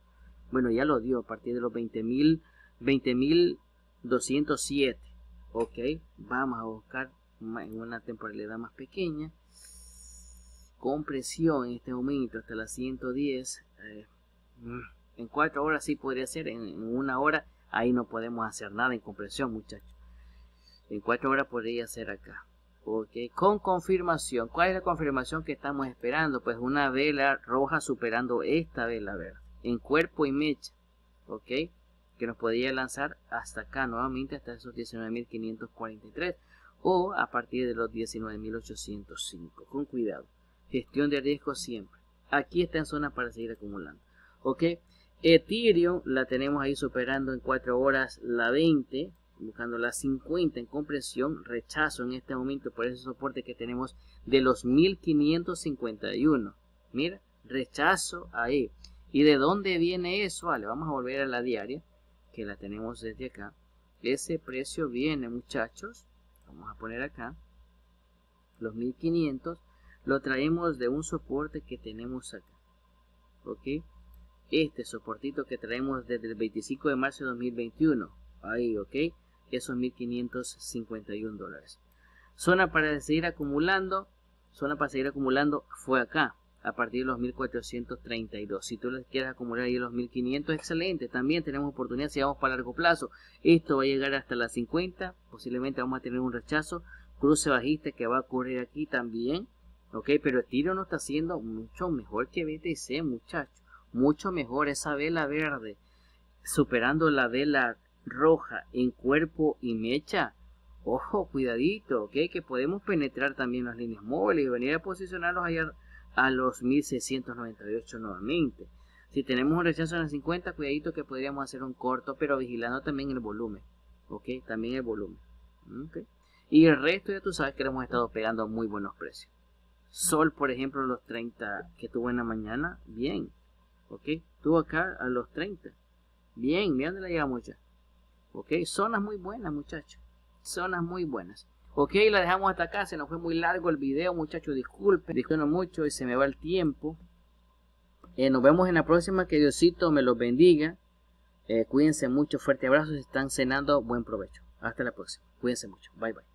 Bueno, ya lo dio a partir de los 20.000, 20.207. Ok, vamos a buscar en una temporalidad más pequeña con en este momento hasta las 110. Eh, en cuatro horas sí podría ser, en, una hora ahí no podemos hacer nada en compresión, muchachos. En cuatro horas podría ser acá. Okay. Con confirmación, ¿cuál es la confirmación que estamos esperando? Pues una vela roja superando esta vela verde en cuerpo y mecha, ok, que nos podría lanzar hasta acá nuevamente, hasta esos 19.543 o a partir de los 19.805. Con cuidado. Gestión de riesgo siempre. Aquí está en zona para seguir acumulando. ¿Ok? Ethereum la tenemos ahí superando en 4 horas la 20, buscando la 50 en comprensión. rechazo en este momento por ese soporte que tenemos de los 1551. Mira, rechazo ahí. ¿Y de dónde viene eso? Vale, vamos a volver a la diaria, que la tenemos desde acá. Ese precio viene, muchachos, vamos a poner acá, los 1500 lo traemos de un soporte que tenemos acá ok este soportito que traemos desde el 25 de marzo de 2021 ahí ok esos 1551 dólares zona para seguir acumulando zona para seguir acumulando fue acá a partir de los 1432 si tú les quieres acumular ahí los 1500 excelente también tenemos oportunidad si vamos para largo plazo esto va a llegar hasta las 50 posiblemente vamos a tener un rechazo cruce bajista que va a ocurrir aquí también Ok, pero tiro no está haciendo mucho mejor que BTC, muchachos. Mucho mejor esa vela verde, superando la vela roja en cuerpo y mecha. Ojo, cuidadito, ok, que podemos penetrar también las líneas móviles y venir a posicionarlos allá a los 1698 nuevamente. Si tenemos un rechazo en las 50, cuidadito que podríamos hacer un corto, pero vigilando también el volumen. Ok, también el volumen. Y el resto ya tú sabes que lo hemos estado pegando a muy buenos precios. Sol, por ejemplo, los 30 que tuvo en la mañana, bien. ¿Ok? Tuvo acá a los 30. Bien, mira dónde la llegamos ya. ¿Ok? Zonas muy buenas, muchachos. Zonas muy buenas. Ok, la dejamos hasta acá. Se nos fue muy largo el video, muchachos. Disculpen, disculpen mucho y se me va el tiempo. Eh, nos vemos en la próxima. Que Diosito me los bendiga. Eh, cuídense mucho. Fuerte abrazo. están cenando, buen provecho. Hasta la próxima. Cuídense mucho. Bye, bye.